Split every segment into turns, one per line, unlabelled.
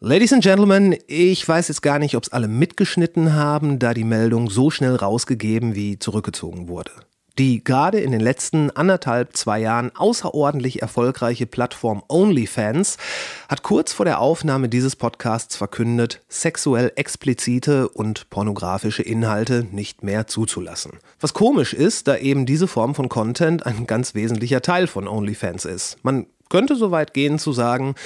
Ladies and Gentlemen, ich weiß jetzt gar nicht, ob es alle mitgeschnitten haben, da die Meldung so schnell rausgegeben wie zurückgezogen wurde. Die gerade in den letzten anderthalb, zwei Jahren außerordentlich erfolgreiche Plattform OnlyFans hat kurz vor der Aufnahme dieses Podcasts verkündet, sexuell explizite und pornografische Inhalte nicht mehr zuzulassen. Was komisch ist, da eben diese Form von Content ein ganz wesentlicher Teil von OnlyFans ist. Man könnte so weit gehen zu sagen,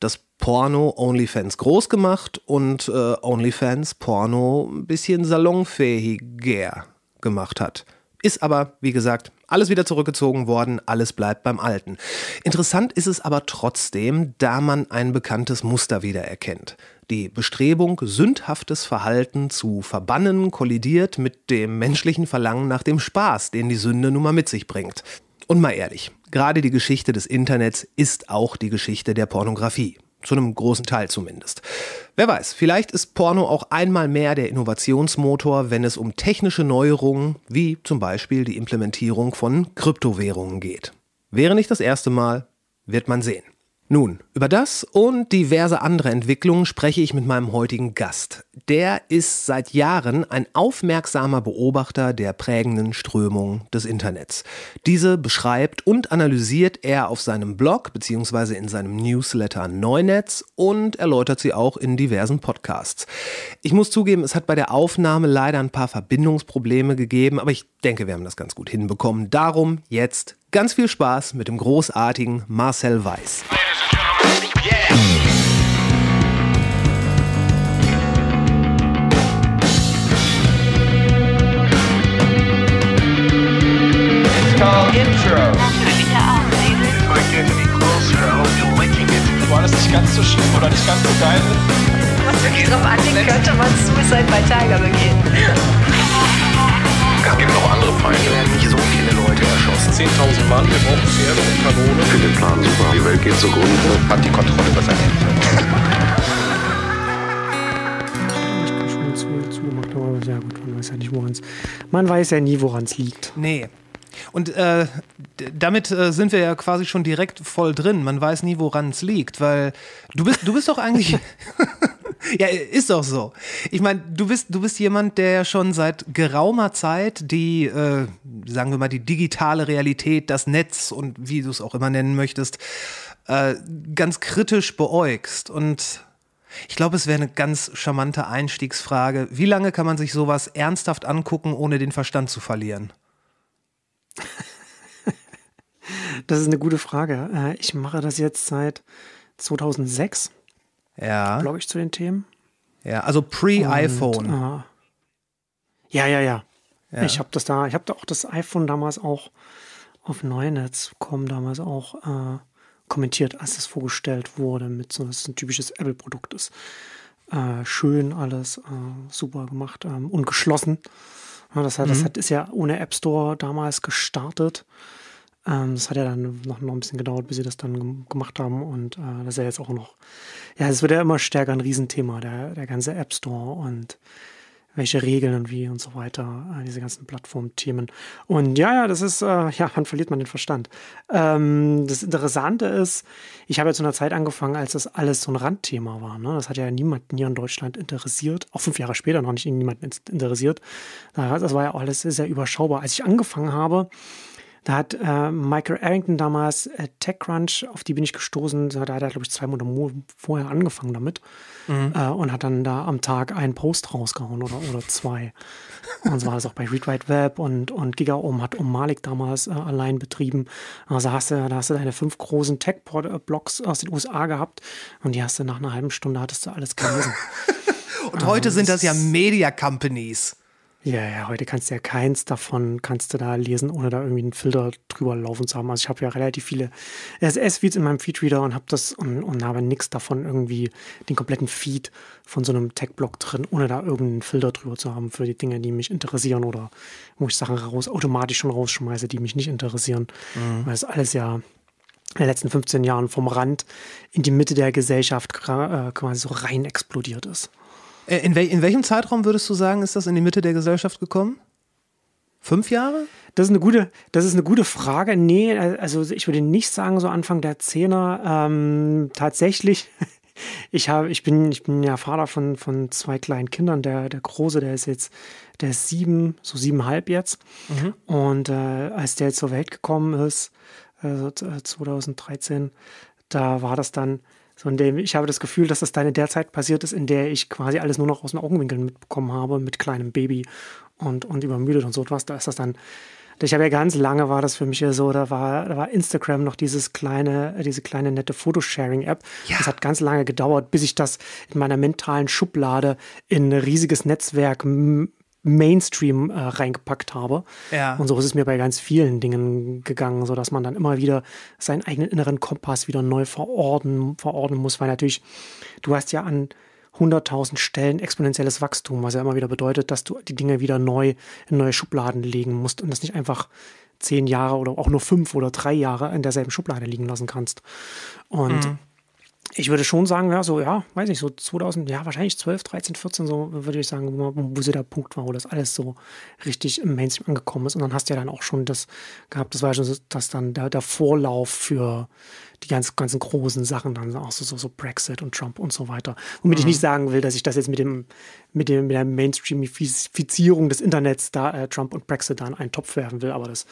das Porno OnlyFans groß gemacht und äh, OnlyFans Porno ein bisschen salonfähiger gemacht hat. Ist aber, wie gesagt, alles wieder zurückgezogen worden, alles bleibt beim Alten. Interessant ist es aber trotzdem, da man ein bekanntes Muster wiedererkennt. Die Bestrebung, sündhaftes Verhalten zu verbannen, kollidiert mit dem menschlichen Verlangen nach dem Spaß, den die Sünde nun mal mit sich bringt. Und mal ehrlich, Gerade die Geschichte des Internets ist auch die Geschichte der Pornografie. Zu einem großen Teil zumindest. Wer weiß, vielleicht ist Porno auch einmal mehr der Innovationsmotor, wenn es um technische Neuerungen wie zum Beispiel die Implementierung von Kryptowährungen geht. Wäre nicht das erste Mal, wird man sehen. Nun, über das und diverse andere Entwicklungen spreche ich mit meinem heutigen Gast. Der ist seit Jahren ein aufmerksamer Beobachter der prägenden Strömung des Internets. Diese beschreibt und analysiert er auf seinem Blog bzw. in seinem Newsletter Neunetz und erläutert sie auch in diversen Podcasts. Ich muss zugeben, es hat bei der Aufnahme leider ein paar Verbindungsprobleme gegeben, aber ich denke, wir haben das ganz gut hinbekommen. Darum jetzt Ganz viel Spaß mit dem großartigen Marcel Weiß.
War das nicht ganz so schlimm oder nicht ganz so geil?
Was wirklich drauf an, könnte man Suicide bei Tiger begehen. Es gibt noch andere Feinde. Militärischen aus 10.000 Mann. Wir brauchen Pferde und Kanone. Für den Plan super. Die Welt geht zugrunde. Hat die Kontrolle über sein
Ende. zu, zugemacht, aber ja gut, man weiß ja nicht, woran Man weiß ja nie, woran es liegt.
Nee. Und äh, damit äh, sind wir ja quasi schon direkt voll drin. Man weiß nie, woran es liegt, weil du bist, du bist doch eigentlich. ja, ist doch so. Ich meine, du bist, du bist jemand, der ja schon seit geraumer Zeit die, äh, sagen wir mal, die digitale Realität, das Netz und wie du es auch immer nennen möchtest, äh, ganz kritisch beäugst. Und ich glaube, es wäre eine ganz charmante Einstiegsfrage. Wie lange kann man sich sowas ernsthaft angucken,
ohne den Verstand zu verlieren? Das ist eine gute Frage. Äh, ich mache das jetzt seit 2006 ja. Glaube ich, zu den Themen.
Ja, also pre-iPhone.
Ah. ja, ja, ja, ja. Ich habe das da, ich habe da auch das iPhone damals auch auf Neunetz.com damals auch äh, kommentiert, als es vorgestellt wurde, mit so dass es ein typisches Apple-Produkt ist. Äh, schön alles, äh, super gemacht ähm, und geschlossen. Ja, das, hat, mhm. das hat, ist ja ohne App Store damals gestartet. Ähm, das hat ja dann noch, noch ein bisschen gedauert, bis sie das dann gemacht haben. Und äh, das ist ja jetzt auch noch, ja, es wird ja immer stärker ein Riesenthema, der, der ganze App Store und welche Regeln und wie und so weiter, äh, diese ganzen Plattformthemen. Und ja, ja, das ist, äh, ja, wann verliert man den Verstand? Ähm, das Interessante ist, ich habe ja zu einer Zeit angefangen, als das alles so ein Randthema war. Ne? Das hat ja niemanden hier in Deutschland interessiert, auch fünf Jahre später noch nicht niemanden interessiert. Das war ja alles sehr überschaubar. Als ich angefangen habe, da hat äh, Michael Arrington damals äh, TechCrunch, auf die bin ich gestoßen, da hat er, glaube ich, zwei Monate vorher angefangen damit mhm. äh, und hat dann da am Tag einen Post rausgehauen oder, oder zwei. und so war das auch bei Read Web und, und GigaOM hat Om Malik damals äh, allein betrieben. Also hast du, da hast du deine fünf großen Tech-Blogs aus den USA gehabt und die hast du nach einer halben Stunde hattest du alles gelesen. und heute ähm, sind das ja Media Companies. Ja, ja, heute kannst du ja keins davon, kannst du da lesen, ohne da irgendwie einen Filter drüber laufen zu haben. Also ich habe ja relativ viele ss feeds in meinem Feedreader und habe das und, und habe nichts davon irgendwie den kompletten Feed von so einem Tech-Blog drin, ohne da irgendeinen Filter drüber zu haben für die Dinge, die mich interessieren oder wo ich Sachen raus, automatisch schon rausschmeiße, die mich nicht interessieren. Mhm. Weil es alles ja in den letzten 15 Jahren vom Rand in die Mitte der Gesellschaft äh, quasi so rein explodiert ist. Äh, in, wel in welchem Zeitraum würdest du sagen, ist das in die Mitte der Gesellschaft gekommen? Fünf Jahre? Das ist eine gute, das ist eine gute Frage. Nee, also ich würde nicht sagen, so Anfang der Zehner. Ähm, tatsächlich, ich habe, ich bin, ich bin ja Vater von, von zwei kleinen Kindern. Der, der Große, der ist jetzt, der ist sieben, so siebenhalb jetzt. Mhm. Und äh, als der zur Welt gekommen ist, also äh, 2013, äh, da war das dann sondern ich habe das Gefühl, dass das deine derzeit passiert ist, in der ich quasi alles nur noch aus den Augenwinkeln mitbekommen habe, mit kleinem Baby und, und übermüdet und so etwas. Da ist das dann. Ich habe ja ganz lange war das für mich ja so, da war, da war Instagram noch dieses kleine, diese kleine nette Fotosharing-App. Ja. Das hat ganz lange gedauert, bis ich das in meiner mentalen Schublade in ein riesiges Netzwerk Mainstream äh, reingepackt habe. Ja. Und so ist es mir bei ganz vielen Dingen gegangen, sodass man dann immer wieder seinen eigenen inneren Kompass wieder neu verordnen, verordnen muss, weil natürlich, du hast ja an 100.000 Stellen exponentielles Wachstum, was ja immer wieder bedeutet, dass du die Dinge wieder neu in neue Schubladen legen musst und das nicht einfach zehn Jahre oder auch nur fünf oder drei Jahre in derselben Schublade liegen lassen kannst. Und mhm ich würde schon sagen, ja, so, ja, weiß nicht, so 2000, ja, wahrscheinlich 12, 13, 14, so würde ich sagen, wo, wo so der Punkt war, wo das alles so richtig im Mainstream angekommen ist. Und dann hast du ja dann auch schon das gehabt, das war ja schon so, dass dann der, der Vorlauf für die ganz, ganzen großen Sachen, dann auch so, so, so Brexit und Trump und so weiter. Womit mhm. ich nicht sagen will, dass ich das jetzt mit dem, mit dem, mit der Mainstreamifizierung des Internets da äh, Trump und Brexit da in einen Topf werfen will, aber das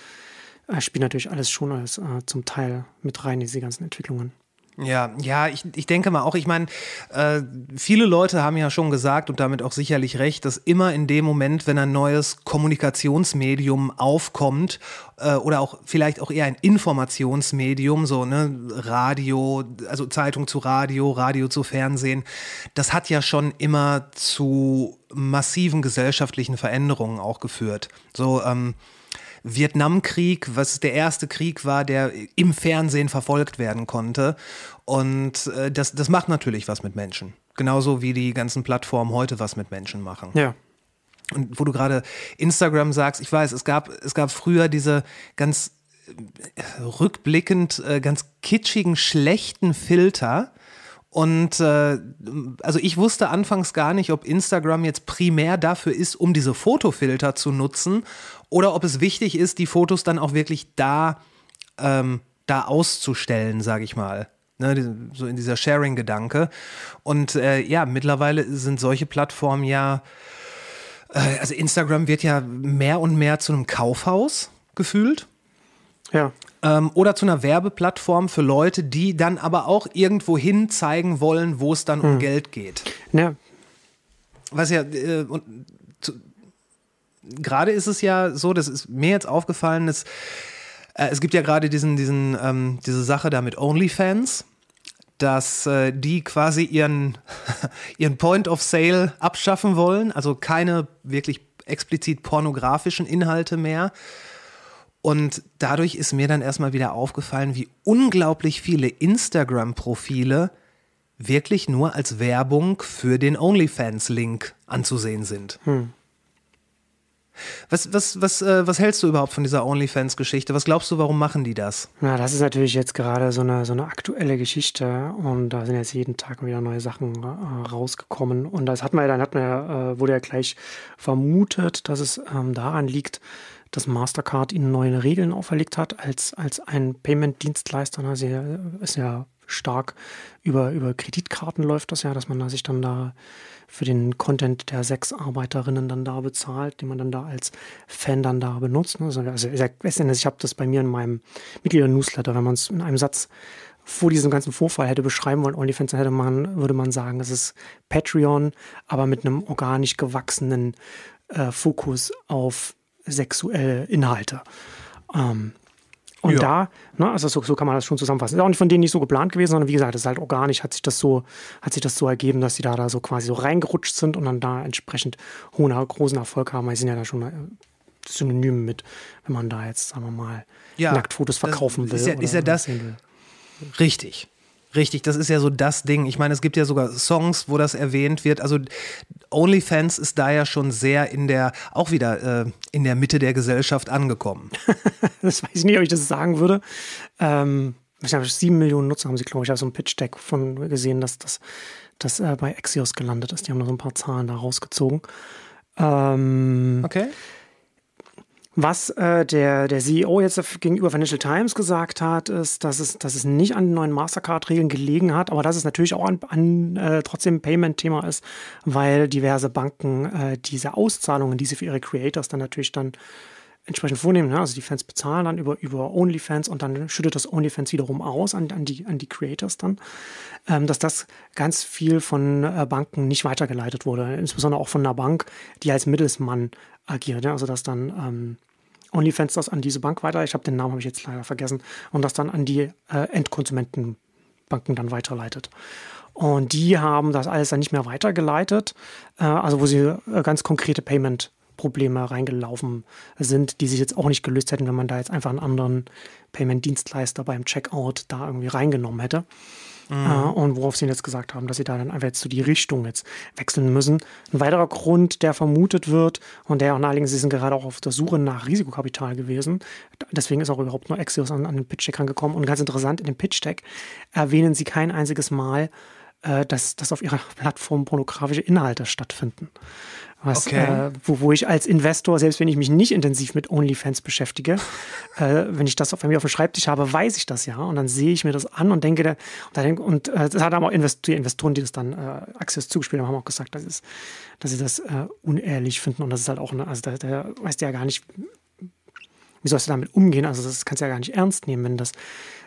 äh, spielt natürlich alles schon als äh, zum Teil mit rein, diese ganzen Entwicklungen.
Ja, ja, ich, ich denke mal auch, ich meine, äh, viele Leute haben ja schon gesagt und damit auch sicherlich recht, dass immer in dem Moment, wenn ein neues Kommunikationsmedium aufkommt äh, oder auch vielleicht auch eher ein Informationsmedium, so ne, Radio, also Zeitung zu Radio, Radio zu Fernsehen, das hat ja schon immer zu massiven gesellschaftlichen Veränderungen auch geführt. So, ähm, Vietnamkrieg, was der erste Krieg war, der im Fernsehen verfolgt werden konnte. Und äh, das, das macht natürlich was mit Menschen. Genauso wie die ganzen Plattformen heute was mit Menschen machen. Ja. Und wo du gerade Instagram sagst, ich weiß, es gab, es gab früher diese ganz äh, rückblickend äh, ganz kitschigen, schlechten Filter, und äh, also ich wusste anfangs gar nicht, ob Instagram jetzt primär dafür ist, um diese Fotofilter zu nutzen oder ob es wichtig ist, die Fotos dann auch wirklich da, ähm, da auszustellen, sage ich mal. Ne, so in dieser Sharing-Gedanke. Und äh, ja, mittlerweile sind solche Plattformen ja, äh, also Instagram wird ja mehr und mehr zu einem Kaufhaus gefühlt. Ja ähm, oder zu einer Werbeplattform für Leute, die dann aber auch irgendwo hin zeigen wollen, wo es dann hm. um Geld geht. Ja. Was ja, äh, und gerade ist es ja so, das ist mir jetzt aufgefallen, dass äh, es gibt ja gerade diesen, diesen, ähm, diese Sache da mit OnlyFans dass äh, die quasi ihren, ihren Point of Sale abschaffen wollen, also keine wirklich explizit pornografischen Inhalte mehr, und dadurch ist mir dann erstmal wieder aufgefallen, wie unglaublich viele Instagram-Profile wirklich nur als Werbung für den OnlyFans-Link anzusehen sind. Hm. Was, was, was, äh, was hältst du überhaupt von dieser OnlyFans-Geschichte? Was glaubst du, warum machen die das? Na, das ist natürlich
jetzt gerade so eine, so eine aktuelle Geschichte und da sind jetzt jeden Tag wieder neue Sachen äh, rausgekommen. Und das hat man ja, dann hat man ja, äh, wurde ja gleich vermutet, dass es ähm, daran liegt, dass Mastercard ihnen neue Regeln auferlegt hat als, als ein Payment-Dienstleister. Also ist ja stark über, über Kreditkarten läuft das ja, dass man da sich dann da für den Content der sechs Arbeiterinnen dann da bezahlt, den man dann da als Fan dann da benutzt. Also, also, also ich habe das bei mir in meinem Mitglieder-Newsletter, wenn man es in einem Satz vor diesem ganzen Vorfall hätte beschreiben wollen, OnlyFans, hätte man, würde man sagen, es ist Patreon, aber mit einem organisch gewachsenen äh, Fokus auf sexuelle Inhalte. Ähm, und ja. da, ne, also so, so, kann man das schon zusammenfassen. Ist auch nicht von denen nicht so geplant gewesen, sondern wie gesagt, es ist halt organisch, hat sich das so, hat sich das so ergeben, dass sie da, da so quasi so reingerutscht sind und dann da entsprechend hohen, großen Erfolg haben. Weil sie sind ja da schon äh, synonym mit, wenn man da jetzt, sagen wir mal, ja, Nacktfotos verkaufen will. Ist ja, ist ja das.
Richtig. Richtig, das ist ja so das Ding. Ich meine, es gibt ja sogar Songs, wo das erwähnt wird. Also OnlyFans ist da ja schon sehr in der, auch wieder äh,
in der Mitte der Gesellschaft angekommen. das weiß ich nicht, ob ich das sagen würde. Ähm, ich glaube, sieben Millionen Nutzer haben sie, glaube ich, auf so ein Pitch-Deck von gesehen, dass das dass, äh, bei Axios gelandet ist. Die haben da so ein paar Zahlen da rausgezogen. Ähm, okay. Was äh, der, der CEO jetzt gegenüber Financial Times gesagt hat, ist, dass es, dass es nicht an den neuen Mastercard-Regeln gelegen hat, aber dass es natürlich auch an, an äh, trotzdem Payment-Thema ist, weil diverse Banken äh, diese Auszahlungen, die sie für ihre Creators dann natürlich dann entsprechend vornehmen. Ne? Also die Fans bezahlen dann über, über OnlyFans und dann schüttet das OnlyFans wiederum aus an, an, die, an die Creators dann, ähm, dass das ganz viel von äh, Banken nicht weitergeleitet wurde, insbesondere auch von einer Bank, die als Mittelsmann agiert. Ne, also dass dann ähm, OnlyFans das an diese Bank weiter. Ich habe den Namen habe ich jetzt leider vergessen und das dann an die äh, Endkonsumentenbanken dann weiterleitet. Und die haben das alles dann nicht mehr weitergeleitet, äh, also wo sie äh, ganz konkrete Payment Probleme reingelaufen sind, die sich jetzt auch nicht gelöst hätten, wenn man da jetzt einfach einen anderen Payment-Dienstleister beim Checkout da irgendwie reingenommen hätte. Mhm. Äh, und worauf sie jetzt gesagt haben, dass sie da dann einfach jetzt so die Richtung jetzt wechseln müssen. Ein weiterer Grund, der vermutet wird und der auch naheliegend ist, sie sind gerade auch auf der Suche nach Risikokapital gewesen. Deswegen ist auch überhaupt nur Axios an, an den Pitch-Deck angekommen. Und ganz interessant, in dem Pitch-Deck erwähnen sie kein einziges Mal, äh, dass, dass auf ihrer Plattform pornografische Inhalte stattfinden. Was, okay. äh, wo, wo ich als Investor, selbst wenn ich mich nicht intensiv mit OnlyFans beschäftige, äh, wenn ich das auf, mir auf dem Schreibtisch habe, weiß ich das ja. Und dann sehe ich mir das an und denke, da, und, denk, und äh, das haben auch Invest Investoren, die das dann äh, Access zugespielt haben, haben auch gesagt, das ist, dass sie das äh, unehrlich finden. Und das ist halt auch, eine, also da, da weißt du ja gar nicht, wie sollst du damit umgehen? Also das kannst du ja gar nicht ernst nehmen, wenn das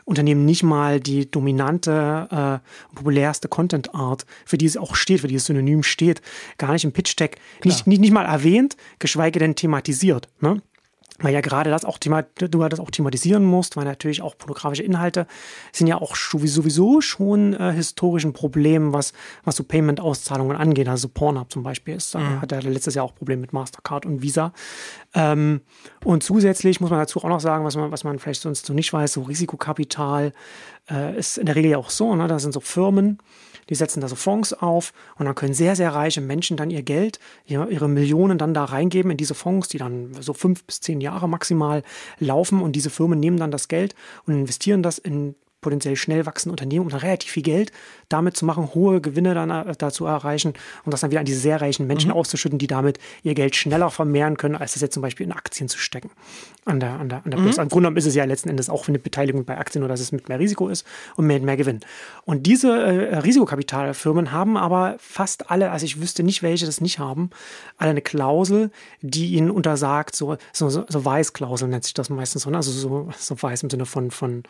Unternehmen nicht mal die dominante, äh, populärste Content Art, für die es auch steht, für die es synonym steht, gar nicht im Pitch tech nicht, nicht, nicht mal erwähnt, geschweige denn thematisiert. Ne? weil ja gerade das auch Thema, du das auch thematisieren musst, weil natürlich auch pornografische Inhalte sind ja auch sowieso schon äh, historischen Problemen, was, was so Payment-Auszahlungen angeht. Also Pornhub zum Beispiel ist, äh, mhm. hat ja letztes Jahr auch Probleme mit Mastercard und Visa. Ähm, und zusätzlich muss man dazu auch noch sagen, was man, was man vielleicht sonst noch nicht weiß, so Risikokapital, äh, ist in der Regel ja auch so, ne? da sind so Firmen, die setzen da so Fonds auf und dann können sehr, sehr reiche Menschen dann ihr Geld, ihre Millionen dann da reingeben in diese Fonds, die dann so fünf bis zehn Jahre maximal laufen und diese Firmen nehmen dann das Geld und investieren das in potenziell schnell wachsende Unternehmen und dann relativ viel Geld damit zu machen, hohe Gewinne dann äh, dazu erreichen und das dann wieder an diese sehr reichen Menschen mhm. auszuschütten, die damit ihr Geld schneller vermehren können, als das jetzt zum Beispiel in Aktien zu stecken. An der, an der, an der mhm. Im Grunde genommen ist es ja letzten Endes auch für eine Beteiligung bei Aktien, nur dass es mit mehr Risiko ist und mehr, mehr Gewinn. Und diese äh, Risikokapitalfirmen haben aber fast alle, also ich wüsste nicht, welche das nicht haben, alle eine Klausel, die ihnen untersagt, so, so, so Weißklausel nennt sich das meistens, also so, so weiß im Sinne von, von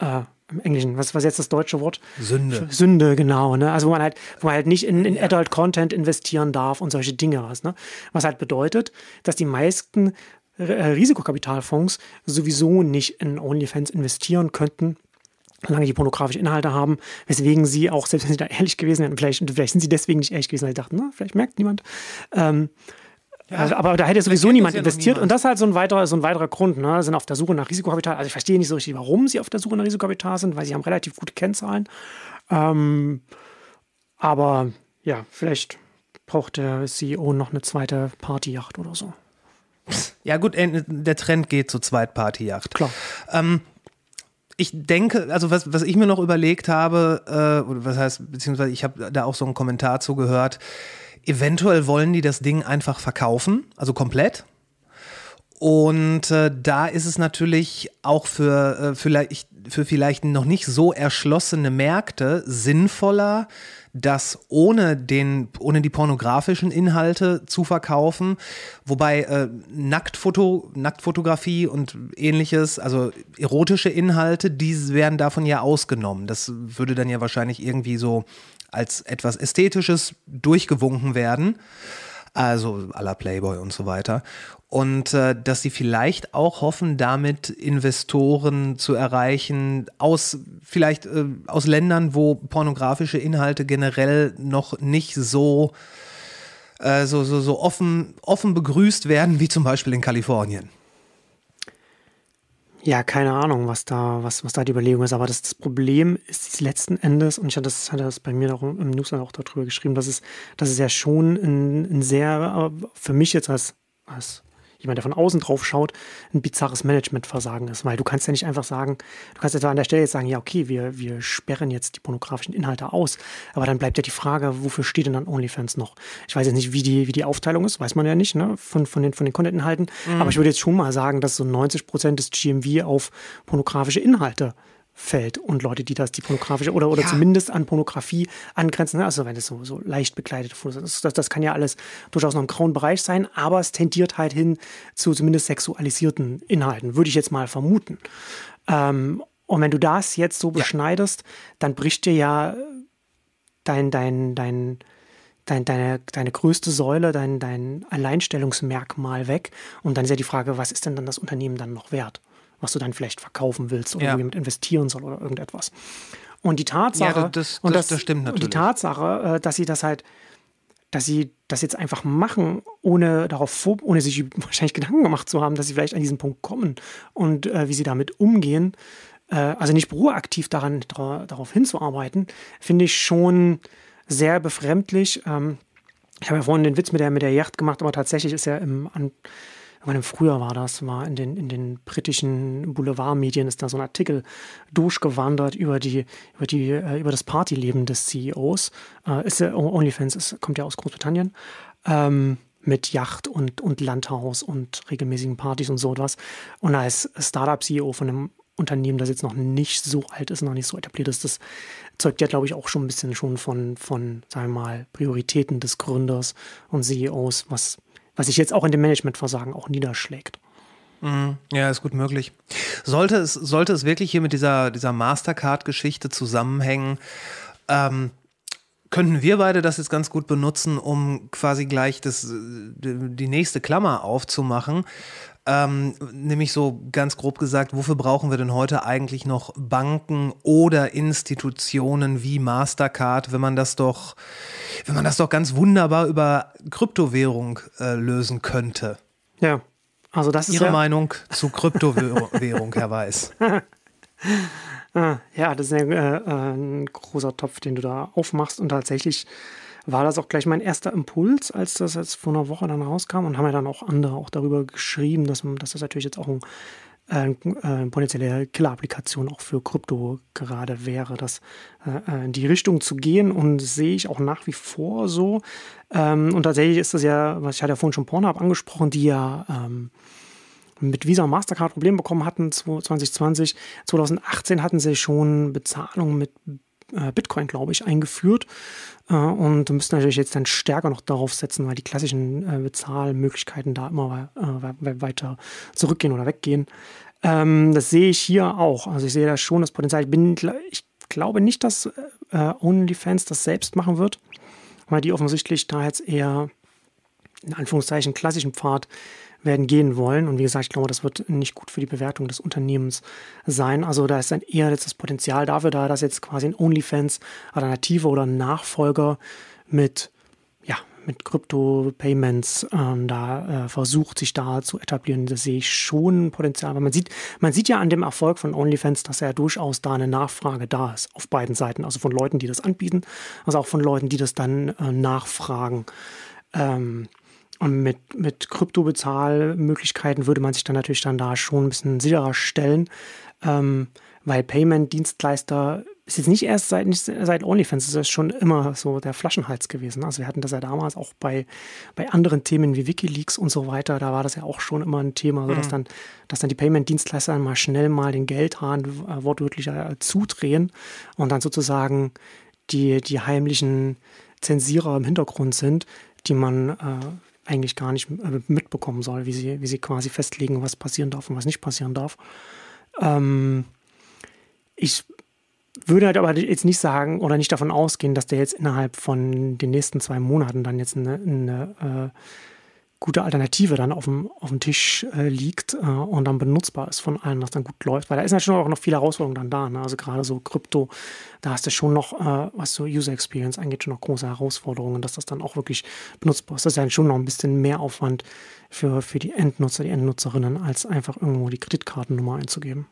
äh, im Englischen, was, was jetzt das deutsche Wort? Sünde. Sünde, genau. Ne? Also wo man halt, wo man halt nicht in, in Adult Content investieren darf und solche Dinge was. Ne? Was halt bedeutet, dass die meisten äh, Risikokapitalfonds sowieso nicht in OnlyFans investieren könnten, solange die pornografische Inhalte haben, weswegen sie auch, selbst wenn sie da ehrlich gewesen wären, vielleicht, vielleicht sind sie deswegen nicht ehrlich gewesen, weil sie dachten, na, vielleicht merkt niemand, ähm, ja, also, aber da hätte sowieso niemand investiert. Niemand. Und das ist halt so ein weiterer, so ein weiterer Grund. Ne? Sind auf der Suche nach Risikokapital. Also ich verstehe nicht so richtig, warum sie auf der Suche nach Risikokapital sind, weil sie haben relativ gute Kennzahlen. Ähm, aber ja, vielleicht braucht der CEO noch eine zweite Partyjacht oder so.
Ja, gut, äh, der Trend geht zur Zweitpartyjacht. Klar. Ähm, ich denke, also was, was ich mir noch überlegt habe, äh, was heißt, beziehungsweise ich habe da auch so einen Kommentar zugehört, gehört, Eventuell wollen die das Ding einfach verkaufen, also komplett. Und äh, da ist es natürlich auch für, äh, vielleicht, für vielleicht noch nicht so erschlossene Märkte sinnvoller, das ohne, den, ohne die pornografischen Inhalte zu verkaufen. Wobei äh, Nacktfoto, Nacktfotografie und ähnliches, also erotische Inhalte, die werden davon ja ausgenommen. Das würde dann ja wahrscheinlich irgendwie so als etwas Ästhetisches durchgewunken werden. Also aller Playboy und so weiter. Und äh, dass sie vielleicht auch hoffen, damit Investoren zu erreichen, aus vielleicht äh, aus Ländern, wo pornografische Inhalte generell noch nicht so äh, so, so, so offen, offen begrüßt werden, wie zum Beispiel in
Kalifornien. Ja, keine Ahnung, was da, was, was da die Überlegung ist. Aber das, das Problem ist letzten Endes, und ich hatte das, hatte das bei mir auch im Newsletter auch darüber geschrieben, dass es, dass es ja schon ein, ein sehr, äh, für mich jetzt als, als jemand, der von außen drauf schaut, ein bizarres Managementversagen ist. Weil du kannst ja nicht einfach sagen, du kannst ja an der Stelle jetzt sagen, ja, okay, wir, wir sperren jetzt die pornografischen Inhalte aus. Aber dann bleibt ja die Frage, wofür steht denn dann OnlyFans noch? Ich weiß jetzt nicht, wie die, wie die Aufteilung ist, weiß man ja nicht, ne, von, von den, von den Content-Inhalten. Mhm. Aber ich würde jetzt schon mal sagen, dass so 90 Prozent des GMV auf pornografische Inhalte fällt und Leute, die das, die pornografische oder, oder ja. zumindest an Pornografie angrenzen. Ne? Also wenn es so, so leicht bekleidete Fotos ist, das, das kann ja alles durchaus noch im grauen Bereich sein, aber es tendiert halt hin zu zumindest sexualisierten Inhalten, würde ich jetzt mal vermuten. Ähm, und wenn du das jetzt so beschneidest, ja. dann bricht dir ja dein, dein, dein, dein, deine, deine größte Säule, dein, dein Alleinstellungsmerkmal weg. Und dann ist ja die Frage, was ist denn dann das Unternehmen dann noch wert? was du dann vielleicht verkaufen willst oder ja. jemand investieren soll oder irgendetwas. Und die Tatsache, ja, das, das, und das, das stimmt natürlich. Und die Tatsache, äh, dass sie das halt, dass sie das jetzt einfach machen, ohne darauf, ohne sich wahrscheinlich Gedanken gemacht zu haben, dass sie vielleicht an diesen Punkt kommen und äh, wie sie damit umgehen, äh, also nicht proaktiv daran, dra darauf hinzuarbeiten, finde ich schon sehr befremdlich. Ähm, ich habe ja vorhin den Witz mit der, mit der Yacht gemacht, aber tatsächlich ist ja im, an, ich meine, früher war das, war in den, in den britischen Boulevardmedien ist da so ein Artikel durchgewandert über die, über die, äh, über das Partyleben des CEOs. Äh, ist OnlyFans ist, kommt ja aus Großbritannien. Ähm, mit Yacht und, und Landhaus und regelmäßigen Partys und so etwas. Und als Startup-CEO von einem Unternehmen, das jetzt noch nicht so alt ist, noch nicht so etabliert ist, das zeugt ja, glaube ich, auch schon ein bisschen schon von, von, sagen wir mal, Prioritäten des Gründers und CEOs, was was sich jetzt auch in dem Managementversagen auch niederschlägt.
Mhm. Ja, ist gut möglich. Sollte es, sollte es wirklich hier mit dieser, dieser Mastercard-Geschichte zusammenhängen, ähm, könnten wir beide das jetzt ganz gut benutzen, um quasi gleich das, die nächste Klammer aufzumachen. Ähm, nämlich so ganz grob gesagt, wofür brauchen wir denn heute eigentlich noch Banken oder Institutionen wie Mastercard, wenn man das doch, wenn man das doch ganz wunderbar über Kryptowährung äh, lösen könnte? Ja, also das ist Ihre ja Meinung zu Kryptowährung, Herr Weiß.
Ah, ja, das ist ein, äh, äh, ein großer Topf, den du da aufmachst und tatsächlich war das auch gleich mein erster Impuls, als das jetzt vor einer Woche dann rauskam und haben ja dann auch andere auch darüber geschrieben, dass, dass das natürlich jetzt auch ein äh, äh, potenzielle Killer-Applikation auch für Krypto gerade wäre, das äh, äh in die Richtung zu gehen und sehe ich auch nach wie vor so. Ähm, und tatsächlich ist das ja, was ich hatte ja vorhin schon Pornhub angesprochen, die ja ähm, mit Visa und Mastercard Probleme bekommen hatten 2020. 2018 hatten sie schon Bezahlungen mit äh, Bitcoin, glaube ich, eingeführt. Äh, und müssen natürlich jetzt dann stärker noch darauf setzen, weil die klassischen äh, Bezahlmöglichkeiten da immer weiter zurückgehen oder weggehen. Ähm, das sehe ich hier auch. Also ich sehe da schon das Potenzial. Ich, bin, ich glaube nicht, dass OnlyFans das selbst machen wird, weil die offensichtlich da jetzt eher in Anführungszeichen klassischen Pfad werden gehen wollen. Und wie gesagt, ich glaube, das wird nicht gut für die Bewertung des Unternehmens sein. Also da ist ein eher jetzt das Potenzial dafür da, dass jetzt quasi ein OnlyFans-Alternative oder Nachfolger mit, ja, mit Krypto-Payments ähm, da äh, versucht, sich da zu etablieren. Das sehe ich schon Potenzial. Aber man sieht, man sieht ja an dem Erfolg von OnlyFans, dass ja durchaus da eine Nachfrage da ist auf beiden Seiten. Also von Leuten, die das anbieten, also auch von Leuten, die das dann äh, nachfragen. Ähm, und mit, mit Kryptobezahlmöglichkeiten würde man sich dann natürlich dann da schon ein bisschen sicherer stellen, ähm, weil Payment-Dienstleister ist jetzt nicht erst seit, nicht seit OnlyFans, ist schon immer so der Flaschenhals gewesen. Also wir hatten das ja damals auch bei, bei anderen Themen wie Wikileaks und so weiter, da war das ja auch schon immer ein Thema, so dass, mhm. dann, dass dann die Payment-Dienstleister mal schnell mal den Geldhahn äh, wortwörtlich äh, zudrehen und dann sozusagen die, die heimlichen Zensierer im Hintergrund sind, die man äh, eigentlich gar nicht äh, mitbekommen soll, wie sie, wie sie quasi festlegen, was passieren darf und was nicht passieren darf. Ähm, ich würde halt aber jetzt nicht sagen oder nicht davon ausgehen, dass der jetzt innerhalb von den nächsten zwei Monaten dann jetzt eine, eine äh, gute Alternative dann auf dem, auf dem Tisch äh, liegt äh, und dann benutzbar ist von allen, was dann gut läuft. Weil da ist natürlich auch noch viel Herausforderung dann da. Ne? Also gerade so Krypto, da hast du schon noch, äh, was so User Experience angeht, schon noch große Herausforderungen, dass das dann auch wirklich benutzbar ist. Das ist dann schon noch ein bisschen mehr Aufwand für, für die Endnutzer, die Endnutzerinnen, als einfach irgendwo die Kreditkartennummer einzugeben.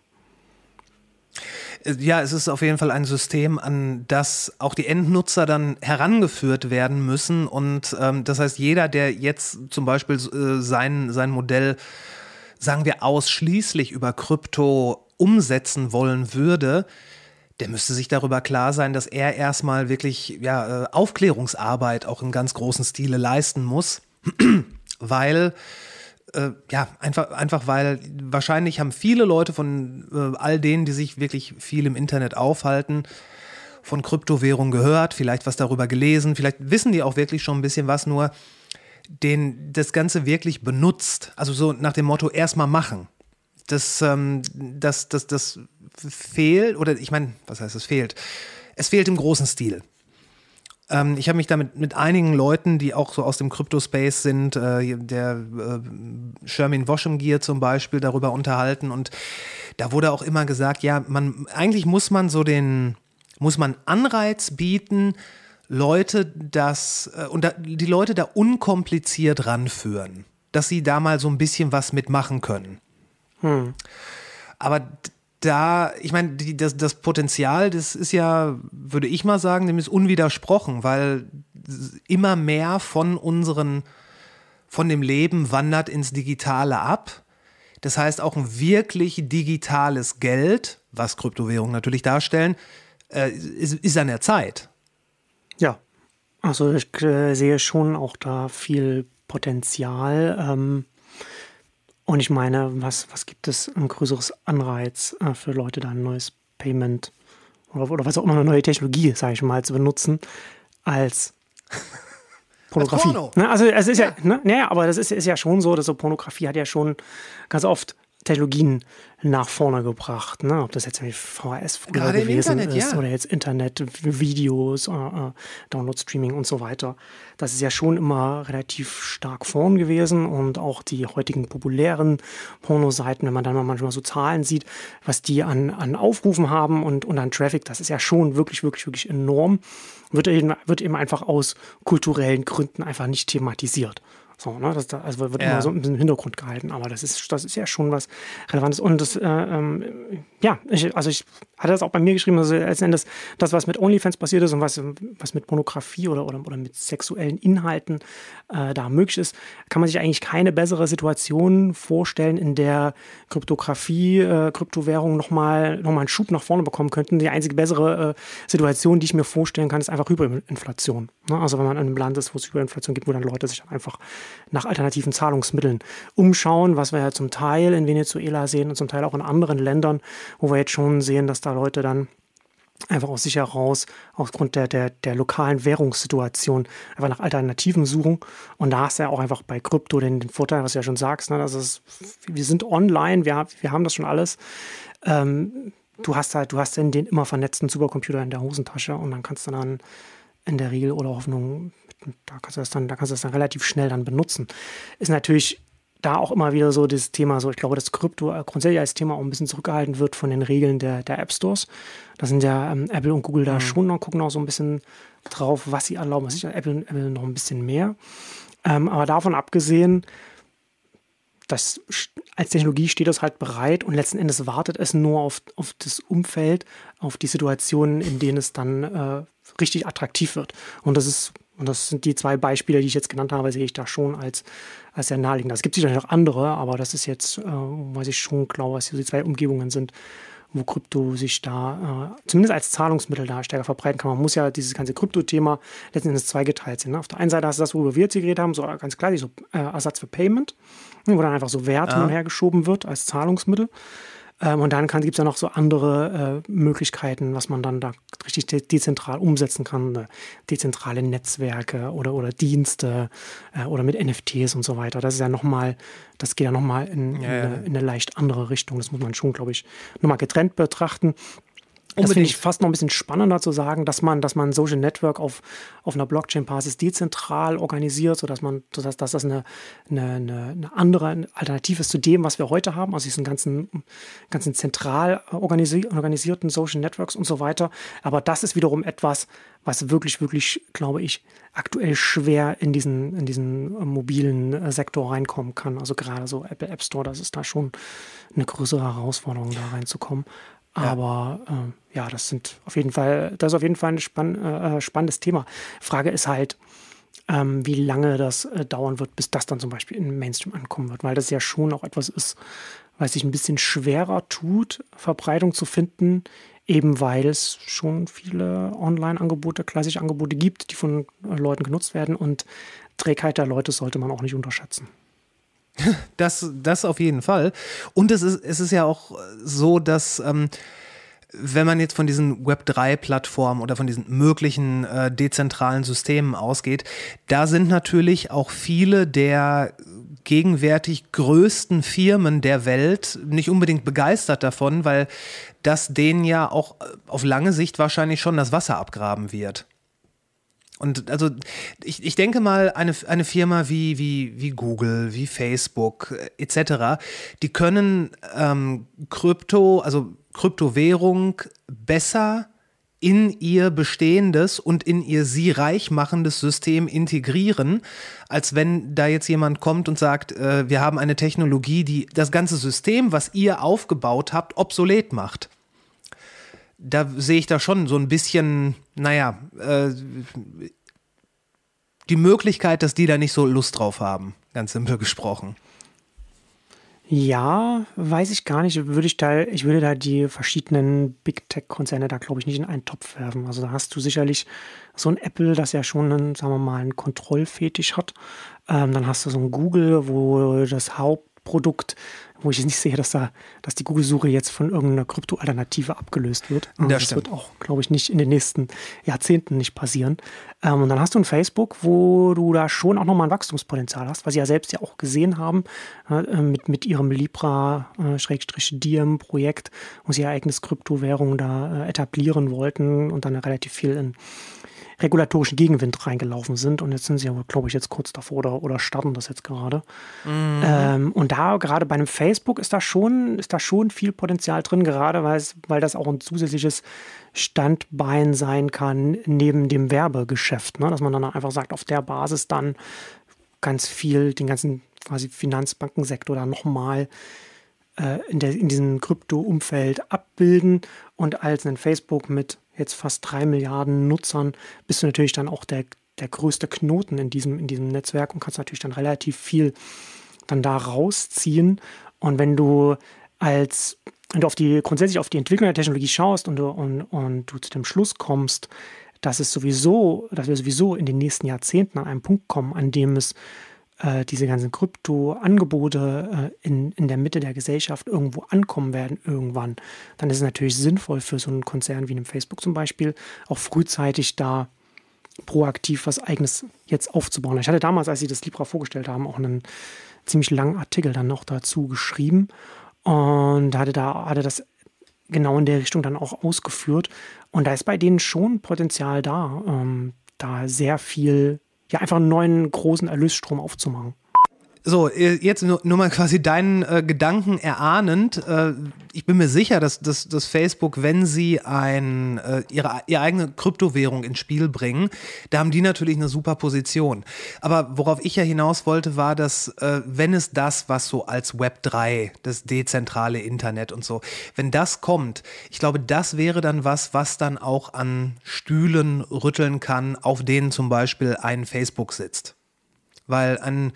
Ja, es ist auf jeden Fall ein System, an das auch die Endnutzer dann herangeführt werden müssen. Und ähm, das heißt, jeder, der jetzt zum Beispiel äh, sein, sein Modell, sagen wir, ausschließlich über Krypto umsetzen wollen würde, der müsste sich darüber klar sein, dass er erstmal wirklich ja, äh, Aufklärungsarbeit auch im ganz großen Stile leisten muss, weil äh, ja, einfach, einfach weil wahrscheinlich haben viele Leute von äh, all denen, die sich wirklich viel im Internet aufhalten, von Kryptowährung gehört, vielleicht was darüber gelesen, vielleicht wissen die auch wirklich schon ein bisschen was, nur den das Ganze wirklich benutzt. Also so nach dem Motto, erstmal machen. Das, ähm, das, das, das fehlt, oder ich meine, was heißt es fehlt? Es fehlt im großen Stil. Ähm, ich habe mich damit mit einigen Leuten, die auch so aus dem Crypto-Space sind, äh, der äh, Shermin Woschemgier zum Beispiel, darüber unterhalten. Und da wurde auch immer gesagt, ja, man, eigentlich muss man so den, muss man Anreiz bieten, Leute das, äh, und da, die Leute da unkompliziert ranführen, dass sie da mal so ein bisschen was mitmachen können. Hm. Aber da, ich meine, die, das, das Potenzial, das ist ja, würde ich mal sagen, dem ist unwidersprochen, weil immer mehr von unseren, von dem Leben wandert ins Digitale ab. Das heißt, auch ein wirklich digitales Geld, was Kryptowährungen natürlich darstellen,
äh, ist, ist an der Zeit. Ja, also ich äh, sehe schon auch da viel Potenzial. Ähm und ich meine, was, was gibt es ein größeres Anreiz äh, für Leute, da ein neues Payment oder, oder was auch immer eine neue Technologie, sage ich mal, zu benutzen, als Pornografie. Als ne? Also es ist ja, ja ne? naja, aber das ist, ist ja schon so, dass so Pornografie hat ja schon ganz oft Technologien nach vorne gebracht. Ne? Ob das jetzt VHS früher gewesen Internet, ist ja. oder jetzt Internet, Videos, äh, äh, Download, Streaming und so weiter. Das ist ja schon immer relativ stark vorn gewesen und auch die heutigen populären Pornoseiten, wenn man dann mal manchmal so Zahlen sieht, was die an, an Aufrufen haben und, und an Traffic, das ist ja schon wirklich, wirklich, wirklich enorm. Wird eben, wird eben einfach aus kulturellen Gründen einfach nicht thematisiert. So, ne, das, also wird ja. immer so im Hintergrund gehalten, aber das ist, das ist ja schon was Relevantes. Und das, äh, ähm, ja, ich, also ich hatte das auch bei mir geschrieben, also letzten Endes das, was mit OnlyFans passiert ist und was, was mit Pornografie oder, oder, oder mit sexuellen Inhalten äh, da möglich ist, kann man sich eigentlich keine bessere Situation vorstellen, in der Kryptografie, äh, Kryptowährungen nochmal noch mal einen Schub nach vorne bekommen könnten. Die einzige bessere äh, Situation, die ich mir vorstellen kann, ist einfach Hyperinflation. Ne? Also wenn man in einem Land ist, wo es Hyperinflation gibt, wo dann Leute sich dann einfach nach alternativen Zahlungsmitteln umschauen, was wir ja zum Teil in Venezuela sehen und zum Teil auch in anderen Ländern, wo wir jetzt schon sehen, dass da Leute dann einfach aus sich heraus aufgrund der, der, der lokalen Währungssituation einfach nach Alternativen suchen. Und da hast du ja auch einfach bei Krypto den, den Vorteil, was du ja schon sagst, ne? also es, wir sind online, wir, wir haben das schon alles. Ähm, du hast halt, du hast den, den immer vernetzten Supercomputer in der Hosentasche und dann kannst du dann in der Regel oder Hoffnung da kannst du das dann, da kannst du das dann relativ schnell dann benutzen. Ist natürlich da auch immer wieder so das Thema, so ich glaube, dass Krypto grundsätzlich als Thema auch ein bisschen zurückgehalten wird von den Regeln der, der App Stores. Da sind ja ähm, Apple und Google da mhm. schon noch, gucken auch so ein bisschen drauf, was sie erlauben. Was ich Apple, Apple noch ein bisschen mehr. Ähm, aber davon abgesehen, das, als Technologie steht das halt bereit und letzten Endes wartet es nur auf, auf das Umfeld, auf die Situationen, in denen es dann äh, richtig attraktiv wird. Und das ist und das sind die zwei Beispiele, die ich jetzt genannt habe, sehe ich da schon als, als sehr naheliegend. Es gibt sicherlich noch andere, aber das ist jetzt, äh, was ich schon glaube, dass die zwei Umgebungen sind, wo Krypto sich da äh, zumindest als Zahlungsmittel da stärker verbreiten kann. Man muss ja dieses ganze Krypto-Thema letzten Endes zweigeteilt sehen. Ne? Auf der einen Seite hast du das, worüber wir jetzt hier geredet haben, so ganz klar, so äh, Ersatz für Payment, ne? wo dann einfach so Wert ja. hin wird als Zahlungsmittel. Ähm, und dann gibt es ja noch so andere äh, Möglichkeiten, was man dann da richtig de dezentral umsetzen kann. Ne? Dezentrale Netzwerke oder, oder Dienste äh, oder mit NFTs und so weiter. Das ist ja nochmal, das geht ja nochmal in, in, ja, ja. in eine leicht andere Richtung. Das muss man schon, glaube ich, nochmal getrennt betrachten. Das finde ich fast noch ein bisschen spannender zu sagen, dass man, dass man ein Social Network auf, auf einer Blockchain-Basis dezentral organisiert, sodass man, sodass, dass das eine, eine, eine andere Alternative ist zu dem, was wir heute haben, also diesen ganzen, ganzen zentral organisi organisierten Social Networks und so weiter. Aber das ist wiederum etwas, was wirklich, wirklich, glaube ich, aktuell schwer in diesen, in diesen äh, mobilen äh, Sektor reinkommen kann. Also gerade so Apple App Store, das ist da schon eine größere Herausforderung, da reinzukommen. Aber äh, ja, das sind auf jeden Fall, das ist auf jeden Fall ein spann äh, spannendes Thema. Frage ist halt, ähm, wie lange das äh, dauern wird, bis das dann zum Beispiel im Mainstream ankommen wird, weil das ja schon auch etwas ist, was sich ein bisschen schwerer tut, Verbreitung zu finden, eben weil es schon viele Online-Angebote, klassische Angebote gibt, die von äh, Leuten genutzt werden und Trägheit der Leute sollte man auch nicht unterschätzen.
Das, das auf jeden Fall. Und es ist, es ist ja auch so, dass ähm, wenn man jetzt von diesen Web3-Plattformen oder von diesen möglichen äh, dezentralen Systemen ausgeht, da sind natürlich auch viele der gegenwärtig größten Firmen der Welt nicht unbedingt begeistert davon, weil das denen ja auch auf lange Sicht wahrscheinlich schon das Wasser abgraben wird. Und also ich, ich denke mal, eine, eine Firma wie, wie, wie Google, wie Facebook äh, etc., die können ähm, Krypto, also Kryptowährung besser in ihr bestehendes und in ihr sie reich machendes System integrieren, als wenn da jetzt jemand kommt und sagt, äh, wir haben eine Technologie, die das ganze System, was ihr aufgebaut habt, obsolet macht da sehe ich da schon so ein bisschen, naja, äh, die Möglichkeit, dass die da nicht so Lust drauf haben, ganz simpel gesprochen.
Ja, weiß ich gar nicht. Würde ich, da, ich würde da die verschiedenen Big Tech-Konzerne da, glaube ich, nicht in einen Topf werfen. Also da hast du sicherlich so ein Apple, das ja schon, einen, sagen wir mal, einen Kontrollfetisch hat. Ähm, dann hast du so ein Google, wo das Haupt Produkt, wo ich nicht sehe, dass da, dass die Google-Suche jetzt von irgendeiner Krypto-Alternative abgelöst wird. Das, also das stimmt. wird auch, glaube ich, nicht in den nächsten Jahrzehnten nicht passieren. Ähm, und dann hast du ein Facebook, wo du da schon auch nochmal ein Wachstumspotenzial hast, was sie ja selbst ja auch gesehen haben äh, mit, mit ihrem Libra-Diem-Projekt, äh, wo sie ihr eigene Kryptowährung da äh, etablieren wollten und dann relativ viel in regulatorischen Gegenwind reingelaufen sind. Und jetzt sind sie ja, glaube ich, jetzt kurz davor oder, oder starten das jetzt gerade.
Mhm. Ähm,
und da gerade bei einem Facebook ist da schon, ist da schon viel Potenzial drin, gerade weil, das auch ein zusätzliches Standbein sein kann neben dem Werbegeschäft. Ne? Dass man dann einfach sagt, auf der Basis dann ganz viel, den ganzen quasi Finanzbankensektor da nochmal äh, in, in diesem Krypto-Umfeld abbilden und als ein Facebook mit jetzt fast drei Milliarden Nutzern bist du natürlich dann auch der, der größte Knoten in diesem, in diesem Netzwerk und kannst natürlich dann relativ viel dann da rausziehen. Und wenn du als wenn du auf die, grundsätzlich auf die Entwicklung der Technologie schaust und du, und, und du zu dem Schluss kommst, dass es sowieso, dass wir sowieso in den nächsten Jahrzehnten an einem Punkt kommen, an dem es äh, diese ganzen Krypto-Angebote äh, in, in der Mitte der Gesellschaft irgendwo ankommen werden irgendwann, dann ist es natürlich sinnvoll für so einen Konzern wie einem Facebook zum Beispiel auch frühzeitig da proaktiv was Eigenes jetzt aufzubauen. Ich hatte damals, als sie das Libra vorgestellt haben, auch einen ziemlich langen Artikel dann noch dazu geschrieben und hatte da hatte das genau in der Richtung dann auch ausgeführt. Und da ist bei denen schon Potenzial da, ähm, da sehr viel ja einfach einen neuen großen Erlösstrom aufzumachen.
So, äh, jetzt nur, nur mal quasi deinen äh, Gedanken erahnend. Äh, ich bin mir sicher, dass, dass, dass Facebook, wenn sie ein, äh, ihre, ihre eigene Kryptowährung ins Spiel bringen, da haben die natürlich eine super Position. Aber worauf ich ja hinaus wollte, war, dass äh, wenn es das, was so als Web 3, das dezentrale Internet und so, wenn das kommt, ich glaube, das wäre dann was, was dann auch an Stühlen rütteln kann, auf denen zum Beispiel ein Facebook sitzt. Weil ein